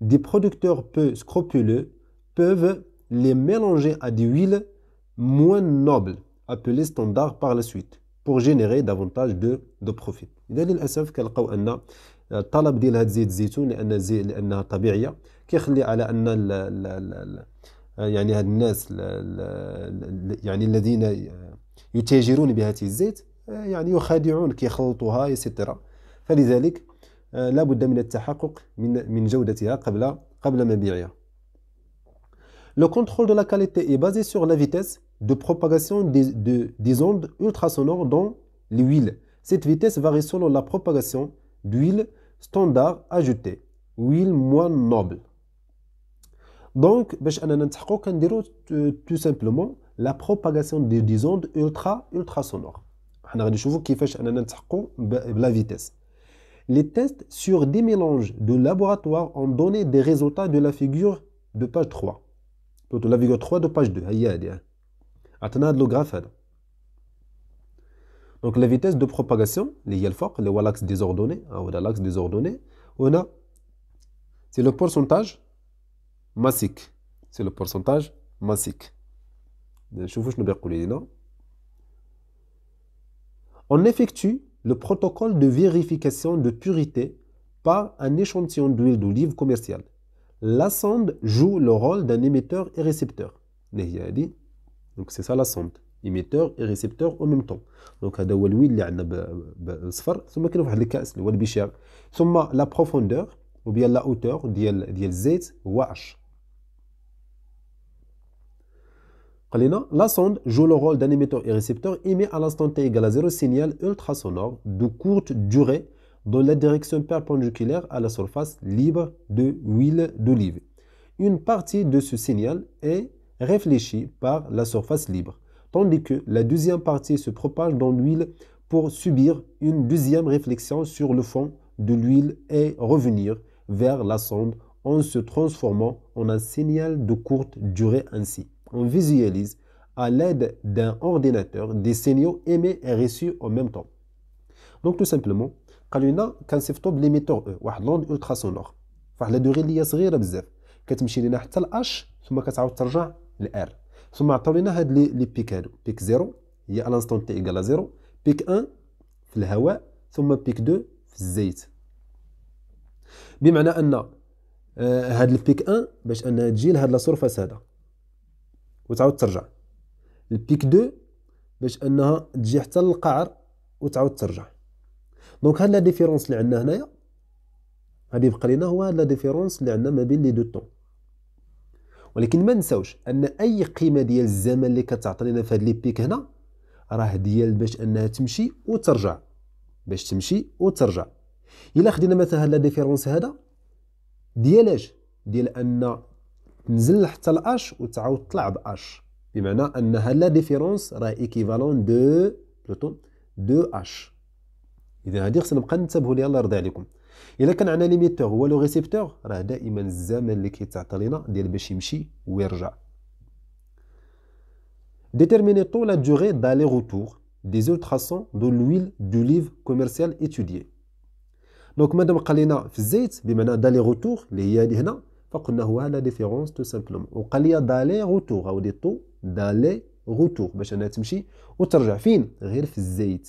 Des producteurs peu scrupuleux peuvent les mélanger à des huiles moins nobles, appelées standards par la suite, pour générer davantage de, de profits. اذا للاسف كنلقاو ان آه، الطلب ديال هذا زيت الزيتون لان زي لانها طبيعيه كيخلي على ان الـ الـ الـ الـ آه، يعني هاد الناس الـ الـ الـ يعني الذين آه، يتاجرون بهذه الزيت يعني يخادعون كيخلطوها يسطرا فلذلك لا بد من التحقق من من جودتها قبل قبل مبيعها Le contrôle de la qualité est basé sur la vitesse de propagation دي de, des ondes ultrasonores dans l'huile. Cette vitesse varie selon la propagation d'huile standard ajoutée, huile moins noble. Donc, on dire euh, tout simplement la propagation des ondes ultra ultrasonores. On va la vitesse. Les tests sur des mélanges de laboratoire ont donné des résultats de la figure de page 3. la figure 3 de page 2. Attendez le donc la vitesse de propagation, les l'axe désordonné, hein, l'axe désordonné, on a, c'est le pourcentage massique. C'est le pourcentage massique. On effectue le protocole de vérification de purité par un échantillon d'huile d'olive commerciale. La sonde joue le rôle d'un émetteur et récepteur. Donc c'est ça la sonde émetteur et récepteur en même temps donc هذا هو اللي عندنا ثم كاين واحد الكاس اللي هو ثم la profondeur, ou bien la hauteur ديال ديال الزيت هو h. قال لا sonde émetteur et récepteur émet à l'instant t égal à 0 signal ultrasonore de courte durée dans la direction perpendiculaire à la surface libre de huile d'olive. Une partie de ce signal est réfléchie par la surface libre tandis que la deuxième partie se propage dans l'huile pour subir une deuxième réflexion sur le fond de l'huile et revenir vers la sonde en se transformant en un signal de courte durée ainsi. On visualise à l'aide d'un ordinateur des signaux émis et reçus en même temps. Donc tout simplement, quand on a l'émetteur E, ultrasonore, la durée ثم عطاو هاد لي بيك هادو بيك زيرو هي الانستون تي ايكال زيرو بيك ان في الهواء ثم بيك دو في الزيت بمعنى ان آه، هاد البيك ان باش انها تجي لهاد لا سورفاس هذا وتعاود ترجع البيك دو باش انها تجي حتى للقعر وتعاود ترجع دونك هاد لا ديفيرونس اللي عندنا هنايا غادي يبقى لينا هو هاد لا ديفيرونس اللي عندنا ما بين لي دو طون ولكن ما نساوش ان اي قيمه ديال الزمن اللي كتعطينا في هذا لي بيك هنا راه ديال باش انها تمشي وترجع باش تمشي وترجع الا خدينا مثلا هاد ديفيرونس هذا ديال اش ديال ان تنزل حتى لاش وتعاود تطلع باش بمعنى ان هاد لا ديفيرونس راه ايكيفالون دو بلوتون دو اش اذا هادي خصنا نبقى ننتبهوا ليها الله يرضي عليكم الا كان عندنا ليميتور هو لو ريسيبتور راه دائما الزمن اللي كيتعطى لينا ديال باش يمشي ويرجع Détermine-t-on la durée d'aller-retour دو eaux traçant de l'huile d'olive commerciale étudiée Donc, madame Kalina Fzeit, bimana d'aller-retour, هي yali هنا فقلنا هو لا ديفيرونس تو سامبلومون وقال لي دالي روتور او دي طو دالي روتور باش انها تمشي وترجع فين غير في الزيت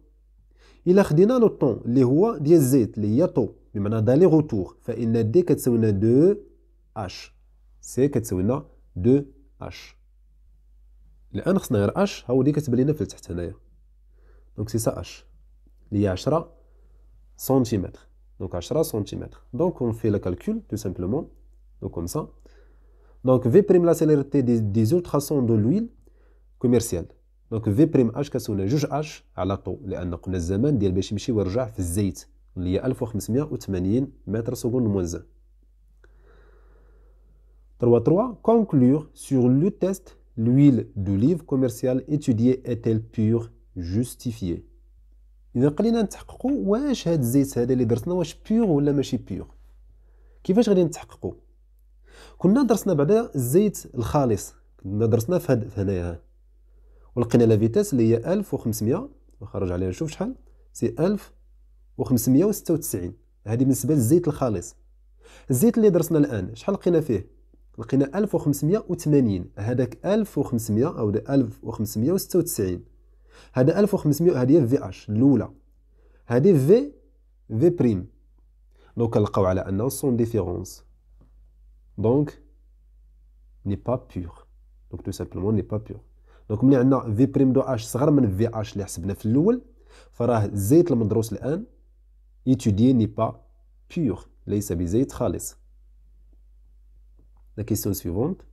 الا خدينا لو طون اللي هو ديال زيت اللي هي طو بمعنى دالي غوتور فان دي كتساوينا 2 اش سي كتساوينا 2 اش الان خصنا غير اش ها هو اللي كتبان لنا في التحت هنايا دونك سي سا اش اللي هي 10 سنتيمتر دونك 10 سنتيمتر دونك on fait le calcul tout simplement, دونك comme ça. Donc V' la célérité des, des ultrasons de l'huile commerciale. دونك في بريم اش كتساوينا جوج اش على طو لان قلنا الزمان ديال باش يمشي ويرجع في الزيت اللي هي 1580 متر سكون موان 1 3.3 conclure sur le test l'huile d'olive commerciale étudiée est-elle pure justifiée اذا قلينا نتحققوا واش هاد الزيت هذا اللي درسنا واش بيغ ولا ماشي بيغ كيفاش غادي نتحققوا كنا درسنا بعدا الزيت الخالص كنا درسنا في هنايا ولقينا لا فيتاس اللي هي 1500 نخرج عليها نشوف شحال سي 1596 هذه بالنسبه للزيت الخالص الزيت اللي درسنا الان شحال لقينا فيه لقينا 1580 هذاك 1500 او 1596 هذا 1500 هذه في اش الاولى هذه في في بريم دونك كنلقاو على انه سون ديفيرونس دونك ني با بور دونك تو سامبلمون ني با بور Donc, nous avons v primaire H plus grand que v H, l'acide floule. Fara, l'huile de la matrice, étudié n'est pas pur. L'acide huile est la question suivante.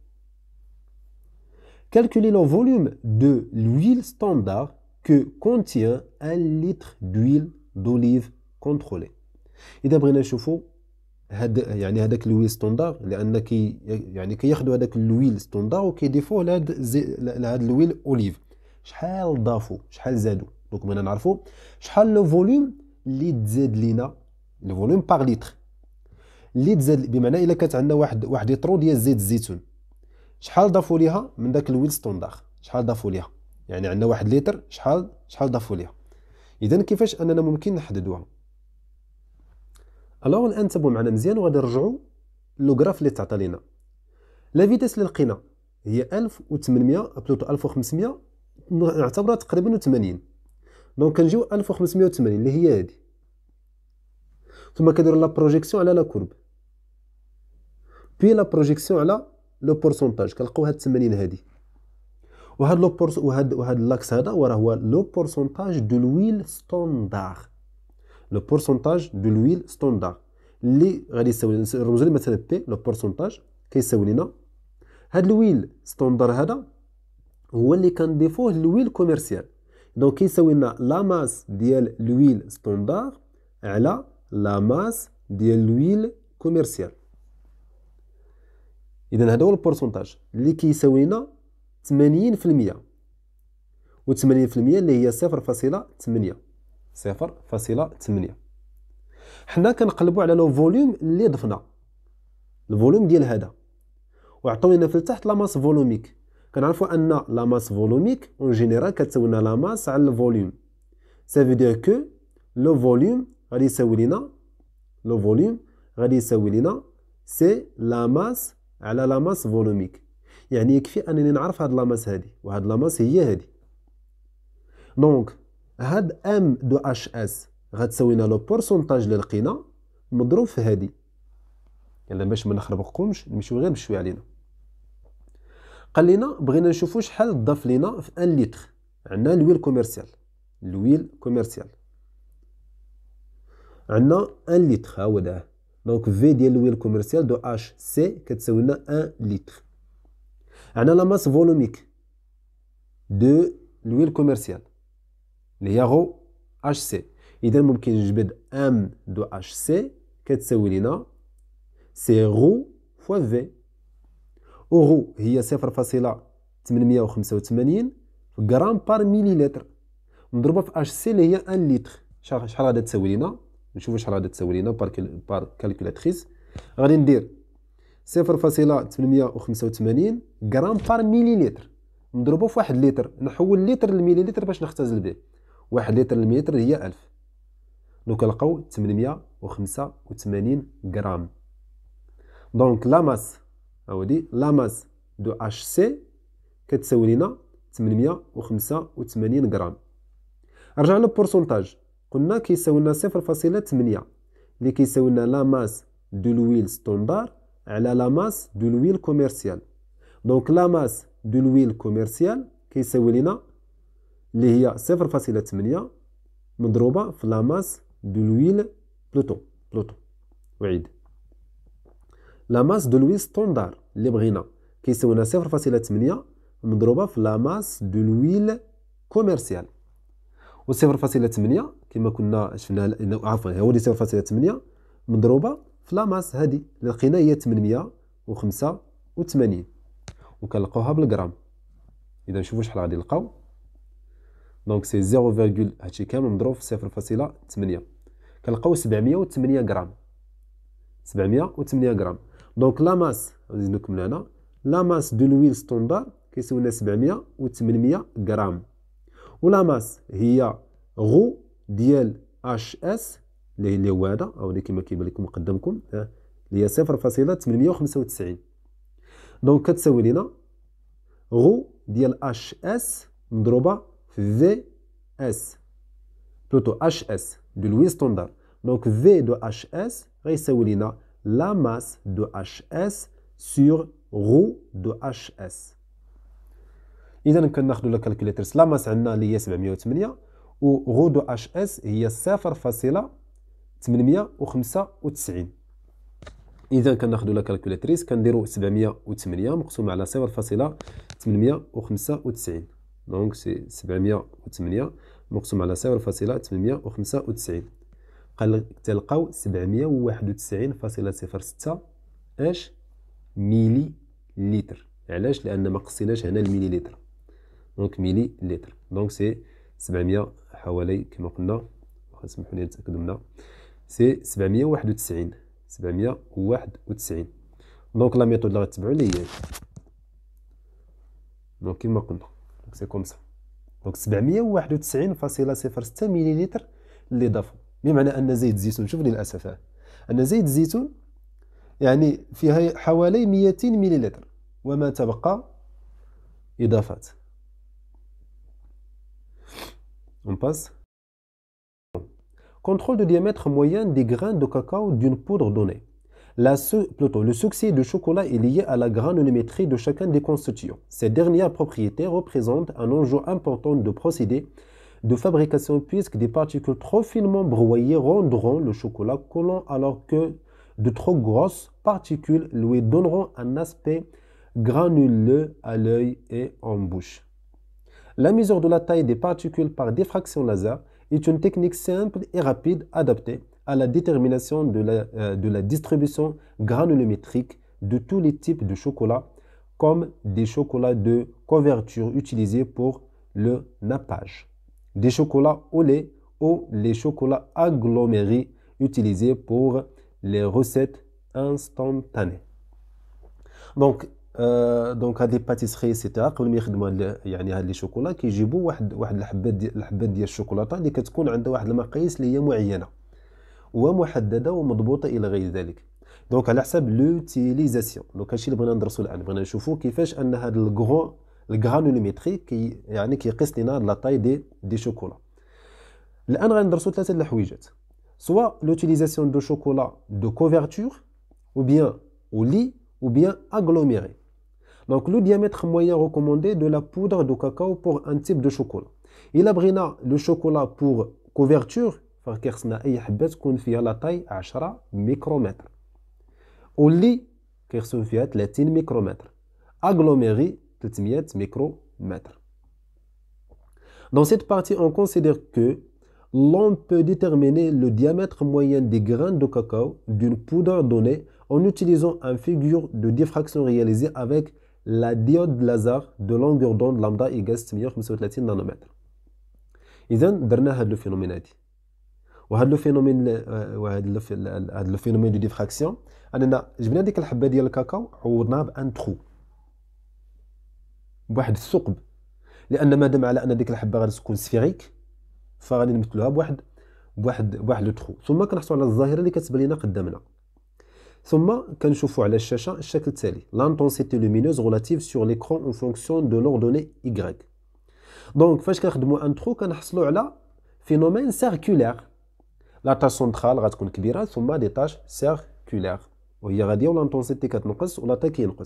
Calculez le volume de l'huile standard que contient un litre d'huile d'olive contrôlée. Et d'abri ne chauffe pas. هاد يعني هذاك لوي ستوندار لان كي يعني كياخذوا هذاك لوي ستوندار وكيضيفوه لهاد لهاد لوي اوليف شحال ضافوا شحال زادوا دونك بغينا نعرفوا شحال لو فوليوم اللي تزاد لينا لو فوليوم باغ ليتر اللي تزاد بمعنى الا كانت عندنا واحد واحد لترو ديال زيت الزيتون شحال ضافوا ليها من داك الويل ستوندار شحال ضافوا ليها يعني عندنا واحد لتر شحال شحال ضافوا ليها اذا كيفاش اننا ممكن نحددوها الوغ الان تبعو معنا مزيان وغادي لو لوغراف اللي تعطى لينا لا فيتيس اللي لقينا هي 1800 بلوتو 1500 نعتبرها تقريبا 80 دونك كنجيو 1580 اللي هي هادي ثم كنديرو لا بروجيكسيون على لا كورب بي لا بروجيكسيون على لو بورسونتاج كنلقاو هاد 80 هادي وهاد لو بورس وهاد وهاد لاكس هذا وراه هو لو بورسونتاج دو لويل ستوندار لو بورسونتاج دو لويل ستوندار لي غادي يساوي نرمزو ليه مثلا بي لو بورسونتاج كيساوي لينا هاد الويل ستوندار هذا هو اللي كنضيفوه للويل كوميرسيال دونك كيساوي لنا لا ماس ديال الويل ستوندار على لا ماس ديال الويل كوميرسيال اذا هذا هو البورسنتاج اللي كيساوي لنا 80% و 80% اللي هي 0.8 صفر فاصلة تمنية حنا كنقلبوا على لو فوليوم اللي ضفنا الفوليوم ديال هذا وعطونا في التحت لا ماس فولوميك كنعرفوا ان لا ماس فولوميك اون جينيرال كتساوي لنا لا ماس على الفوليوم سافي دير كو لو فوليوم غادي يساوي لينا لو فوليوم غادي يساوي لينا سي لا ماس على لا ماس فولوميك يعني يكفي انني نعرف هاد لا ماس هادي وهاد لا ماس هي هادي دونك هاد ام دو اش اس غتساوينا لو بورسونتاج اللي لقينا مضروب في هادي يلا باش ما نخربقكمش نمشيو غير بشوي علينا قال لنا بغينا نشوفوا شحال ضاف لينا في ان لتر عندنا الويل كوميرسيال الويل كوميرسيال عندنا ان لتر ها هو ده دونك في ديال الويل كوميرسيال دو اش سي كتساوي لنا ان لتر عندنا لا ماس فولوميك دو الويل كوميرسيال اللي هي غو اش سي اذا ممكن نجبد ام دو اش سي كتساوي لينا سي غو فوا في وغو هي صفر فاصلة تمنميه تمانين غرام بار مليلتر مضروبه في اش سي اللي هي ان لتر شحال غادا تساوي لينا نشوفو شحال غادا تساوي لينا بار بار كالكولاتريس غادي ندير تمانين غرام بار مليلتر نضربو في واحد لتر نحول لتر لمليلتر باش نختزل به واحد لتر المتر هي ألف لو كنلقاو 885 غرام دونك لاماس هاودي لاماس دو اش سي كتساوي لينا 885 غرام رجعنا للبورسونتاج قلنا كيساوي لنا 0.8 اللي كيساوي لنا لاماس دو لويل ستوندار على لاماس دو لويل كوميرسيال دونك لاماس دو لويل كوميرسيال كيساوي لينا اللي هي 0.8 مضروبة في لاماس دو لويل بلوتو بلوتو وعيد لاماس دو لويل ستوندار اللي بغينا كيساوينا 0.8 مضروبة في لاماس دو لويل كوميرسيال و 0.8 كما كنا شفنا عفوا هو فاصلة 0.8 مضروبة في لاماس هادي اللي لقينا هي 885 وكنلقاوها بالغرام اذا نشوفوا شحال غادي نلقاو دونك سي 0, هادشي كامل مضروب في 0.8 كنلقاو 708 غرام 708 غرام دونك لا ماس نزيد نكمل هنا لا ماس دو لويل ستوندار كيساوينا 700 و 800 غرام ولا ماس هي غو ديال اش اس اللي هو هذا او اللي كما كيبان لكم قدامكم اللي هي 0.895 دونك كتساوي لنا غو ديال اش اس مضروبه VS بلوتو HS دو لويس ستوندر دونك V دو HS غيساوي لينا لا ماس دو HS سور رو دو HS اذا كناخذوا لا كالكوليترس لا ماس عندنا اللي هي 708 و رو دو اش اس هي 0.895 اذا كناخذوا لا كالكوليتريس كنديروا 708 مقسومة على 0.895 دونك سي 708 مقسوم على 0.895 قال لك تلقاو 791.06 اش ميلي لتر علاش لان ما قصيناش هنا الميلي لتر دونك ميلي لتر دونك سي 700 حوالي كما قلنا واخا سمحوا لي نتاكدو منها سي 791 791 دونك لا ميثود اللي غتبعوا لي هي دونك كما قلنا دونك سي كوم سا دونك 791.06 مليلتر اللي ضافوا بمعنى ان زيت الزيتون شوف للاسف ان زيت الزيتون يعني فيها حوالي 200 مليلتر وما تبقى اضافات اون باس كونترول دو ديامتر مويان دي غران دو كاكاو دون بودر دوني le succès du chocolat est lié à la granulométrie de chacun des constituants. Ces dernières propriétés représentent un enjeu important de procédé de fabrication puisque des particules trop finement broyées rendront le chocolat collant alors que de trop grosses particules lui donneront un aspect granuleux à l'œil et en bouche. La mesure de la taille des particules par diffraction laser est une technique simple et rapide adaptée à la détermination de la, euh, de la distribution granulométrique de tous les types de chocolat comme des chocolats de couverture utilisés pour le nappage, des chocolats au lait ou les chocolats agglomérés utilisés pour les recettes instantanées. Donc, دونك euh, هاد à باتيسري سيتيرا qui y a يعني chocolats qui كيجيبوا واحد une الحبات ديال qui ديال une qui كتكون ومحدده ومضبوطه الى غير ذلك دونك على حساب لوتيليزاسيون دونك هادشي اللي بغينا ندرسو الان بغينا نشوفو كيفاش ان هاد الكغو الكرانوليميتري كي يعني كيقيس لينا لا طاي دي دي شوكولا الان غندرسو ثلاثه الحويجات سوا لوتيليزاسيون دو شوكولا دو كوفرتور ou bien au lit ou bien aggloméré. Donc le diamètre moyen recommandé دو la poudre de cacao pour un type de chocolat. Il a le chocolat pour couverture كيخصنا اي حبه تكون فيها لاطاي 10 ميكرومتر واللي كيخصهم فيها 30 ميكرومتر aggloméré 300 micromètres. Dans cette partie, on considère que l'on peut déterminer le diamètre moyen des grains de cacao d'une poudre donnée en utilisant une figure de diffraction réalisée avec la diode laser de longueur d'onde lambda égale 635 nanomètres. إذن درنا هذا le phénomène. وهاد لو فينومين آه، وهذا هاد لو فينومين دو ديفراكسيون اننا جبنا ديك الحبه ديال الكاكاو عوضناها بان ترو بواحد الثقب لان مادام على ان ديك الحبه غادي تكون سفيريك فغادي نمثلوها بواحد بواحد بواحد لو ترو ثم كنحصلوا على الظاهره اللي كتبان لنا قدامنا ثم كنشوفوا على الشاشه الشكل التالي لانتونسيتي لومينوز غولاتيف سور ليكرون اون فونكسيون دو لوردوني y دونك فاش كنخدموا ان ترو كنحصلوا على فينومين سيركولير La tâche centrale va être la tâche circulaire va être plus on que l'intensité va la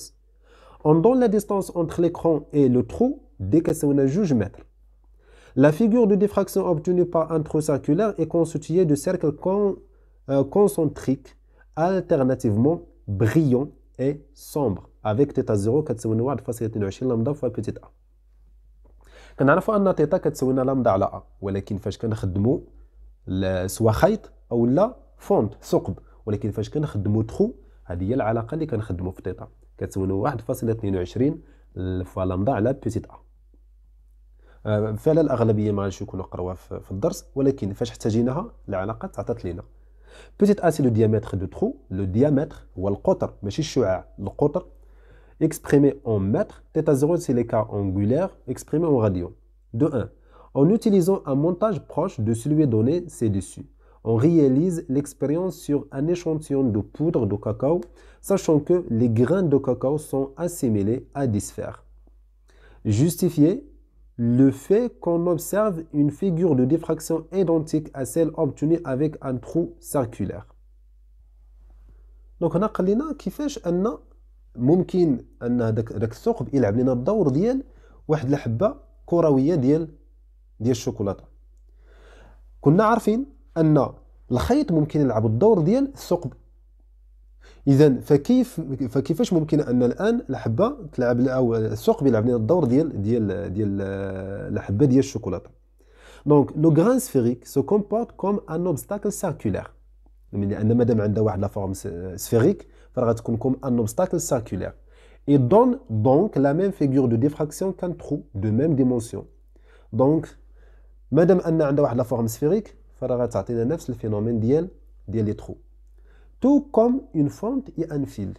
On donne la distance entre l'écran et le trou dès que l'on juge le La figure de diffraction obtenue par un trou circulaire est constituée de cercles euh, concentriques, alternativement brillants et sombres, avec θ0, θ1, θ fois petit a. On a que θ θ, λ, a. Mais, quand on le سوا خيط او لا فونت ثقب ولكن فاش كنخدمو تخو هذه هي العلاقه اللي كنخدمو في تيتا كتساوي 1.22 فلامدا على بيتيت ا آه، فعلا الاغلبيه ما يكونوا قروها في الدرس ولكن فاش احتاجيناها العلاقه تعطات لينا بيتيت ا سي لو ديامتر دو ترو لو ديامتر هو القطر ماشي الشعاع القطر exprimé en تيتا θ θ0 لي كا اونغولير اكسبريمي اون راديو دو 1. En utilisant un montage proche de celui donné ci-dessus, on réalise l'expérience sur un échantillon de poudre de cacao, sachant que les grains de cacao sont assimilés à des sphères. Justifier le fait qu'on observe une figure de diffraction identique à celle obtenue avec un trou circulaire. ديال الشوكولاته كنا عارفين ان الخيط ممكن يلعب الدور ديال الثقب اذا فكيف فكيفاش ممكن ان الان الحبه تلعب او الثقب يلعب لنا الدور ديال ديال ديال الحبه ديال الشوكولاته دونك لو غران سفيريك سو كومبورت كوم ان اوبستاكل سيركولير لان مادام عندها واحد لا فورم سفيريك فغتكون كوم ان اوبستاكل سيركولير Il donne donc la même figure de diffraction qu'un trou de même dimension. Donc, مادام ان عندها واحد لا فورم سفيريك فراه غتعطينا نفس الفينومين ديال ديال لي ترو تو كوم اون فونت اي ان فيل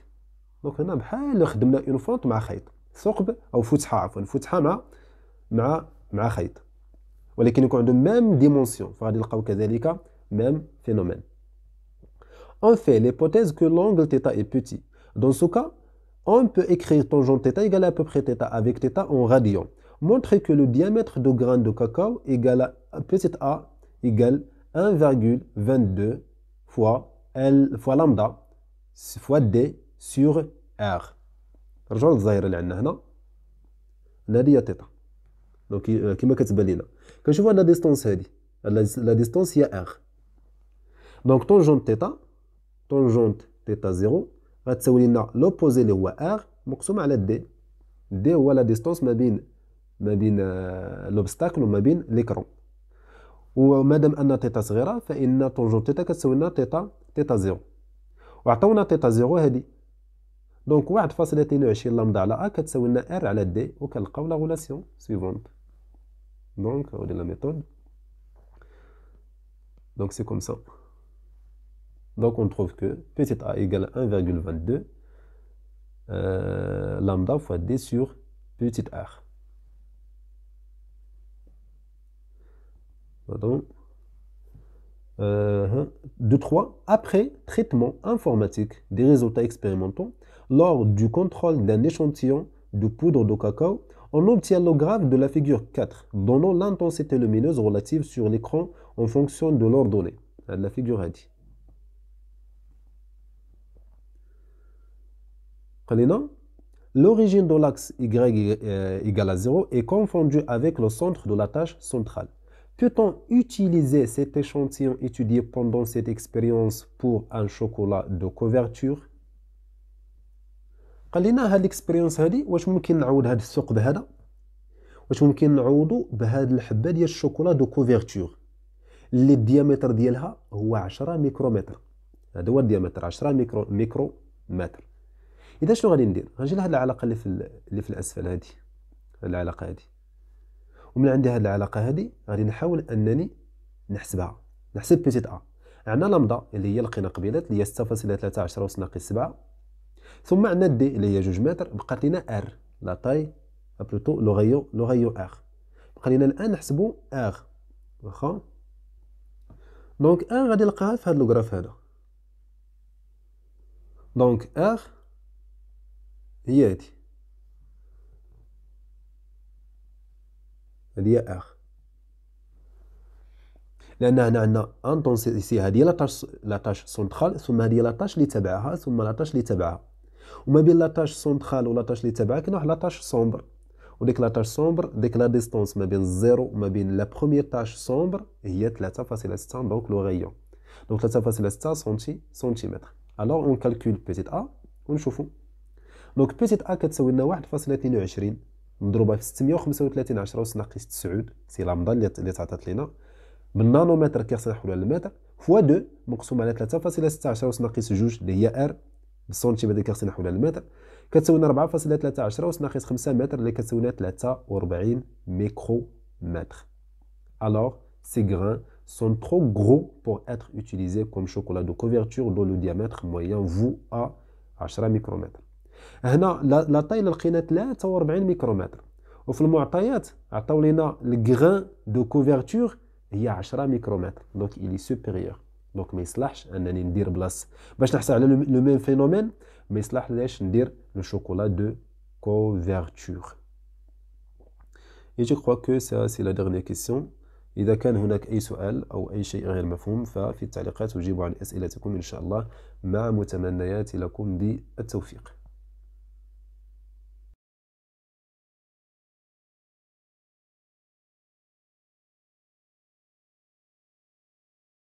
دونك هنا بحال خدمنا اون فونت مع خيط ثقب او فتحه عفوا فتحه مع مع مع خيط ولكن يكون عندهم ميم ديمونسيون فغادي نلقاو كذلك ميم فينومين اون في l'hypothèse كو l'angle θ اي بوتي دون سو كا اون بو écrire tangente θ égale à peu près θ avec θ en radian. Montrer que le diamètre de graines de cacao égale à a égale 1,22 fois lambda fois d sur r. Réjouissons le zahir que nous avons ici. Ici, il y a θ. Donc, comme je l'ai dit, quand je vois la distance, la r. Donc, tangent θ, tangente θ0, va nous faire l'opposé de r par d. D, la distance, va être ما بين آه، لوبستاكل وما بين ليكرون ومادام ان تيتا صغيره فان طونجون تيتا كتساوي لنا تيتا تيتا زيرو وعطونا تيتا زيرو هادي دونك واحد فاصلة اثنين وعشرين لامدا على ا كتساوي لنا ار على دي وكنلقاو لا غولاسيون سويفونت دونك هادي لا ميثود دونك سي كوم سا Donc on trouve que petit a égale 1,22 euh, lambda fois d sur petit Euh, hein. de 3. Après traitement informatique des résultats expérimentaux, lors du contrôle d'un échantillon de poudre de cacao, on obtient le graphe de la figure 4, donnant l'intensité lumineuse relative sur l'écran en fonction de l'ordonnée. la figure a dit. L'origine de l'axe y euh, égale à 0 est confondue avec le centre de la tâche centrale. Peut-on utiliser cet échantillon étudié pendant cette expérience pour un chocolat de couverture قلنا هاد الاكسبيريونس هادي واش ممكن نعوض هاد السوق بهذا واش ممكن نعوضو بهاد الحبه ديال الشوكولا دو كوفيرتور اللي الديامتر ديالها هو 10 ميكرومتر هذا هو الديامتر 10 ميكرو ميكرو متر اذا شنو غادي ندير غنجي لهاد العلاقه اللي في اللي في الاسفل هادي العلاقه هادي ومن عندي هذه العلاقه هذه غادي نحاول انني نحسبها نحسب بيتيت ا عندنا لمدا اللي هي لقينا قبيلات اللي هي 6.13 أس ناقص 7 ثم عندنا دي اللي هي جوج متر بقات لنا ار لا طاي بلوتو لو غيو لو غيو اغ بقى لنا الان نحسبوا اغ واخا دونك ار غادي نلقاها في هذا لوغراف هذا دونك ار هي هادي هذه اخ لان هنا عندنا ان طونسيسي هذه لاطاش لاطاش سونترال ثم هذه لاطاش اللي تبعها ثم لاطاش اللي تبعها وما بين لاطاش سونترال ولاطاش اللي تبعها كاين واحد لاطاش سومبر وديك لاطاش سومبر ديك لا ديستونس ما بين الزيرو وما بين لا بروميير طاش سومبر هي 3.6 دونك لو غيون دونك 3.6 سنتي سنتيمتر الوغ اون كالكول بيتيت ا ونشوفو دونك بيتيت ا كتساوي لنا 1.22 مضروبه في 635 10 أس ناقص 9 سي لامدا اللي تعطات لينا من نانومتر كيغسل نحولوها للمتر فوا 2 مقسوم على 3.6 10 أس ناقص 2 اللي هي ار بالسنتيم هذه كيغسل نحولها للمتر كتساوينا 4.3 10 أس ناقص 5 متر اللي كتساوينا 43 ميكرو متر alors ces grains sont trop gros pour être utilisés comme chocolat de couverture dont le diamètre moyen vaut à 10 micromètres. هنا لا طيله لقينا 43 ميكرومتر وفي المعطيات عطاو لينا الكغان دو كوفرتور هي 10 ميكرومتر دونك الي سوبيريور دونك ما يصلحش انني ندير بلاص باش نحصل على لو ميم فينومين ما يصلحش ندير لو شوكولا دو كوفرتور Et je crois que ça, c'est la dernière question. إذا كان هناك أي سؤال أو أي شيء غير مفهوم ففي التعليقات أجيب عن أسئلتكم إن شاء الله مع متمنياتي لكم بالتوفيق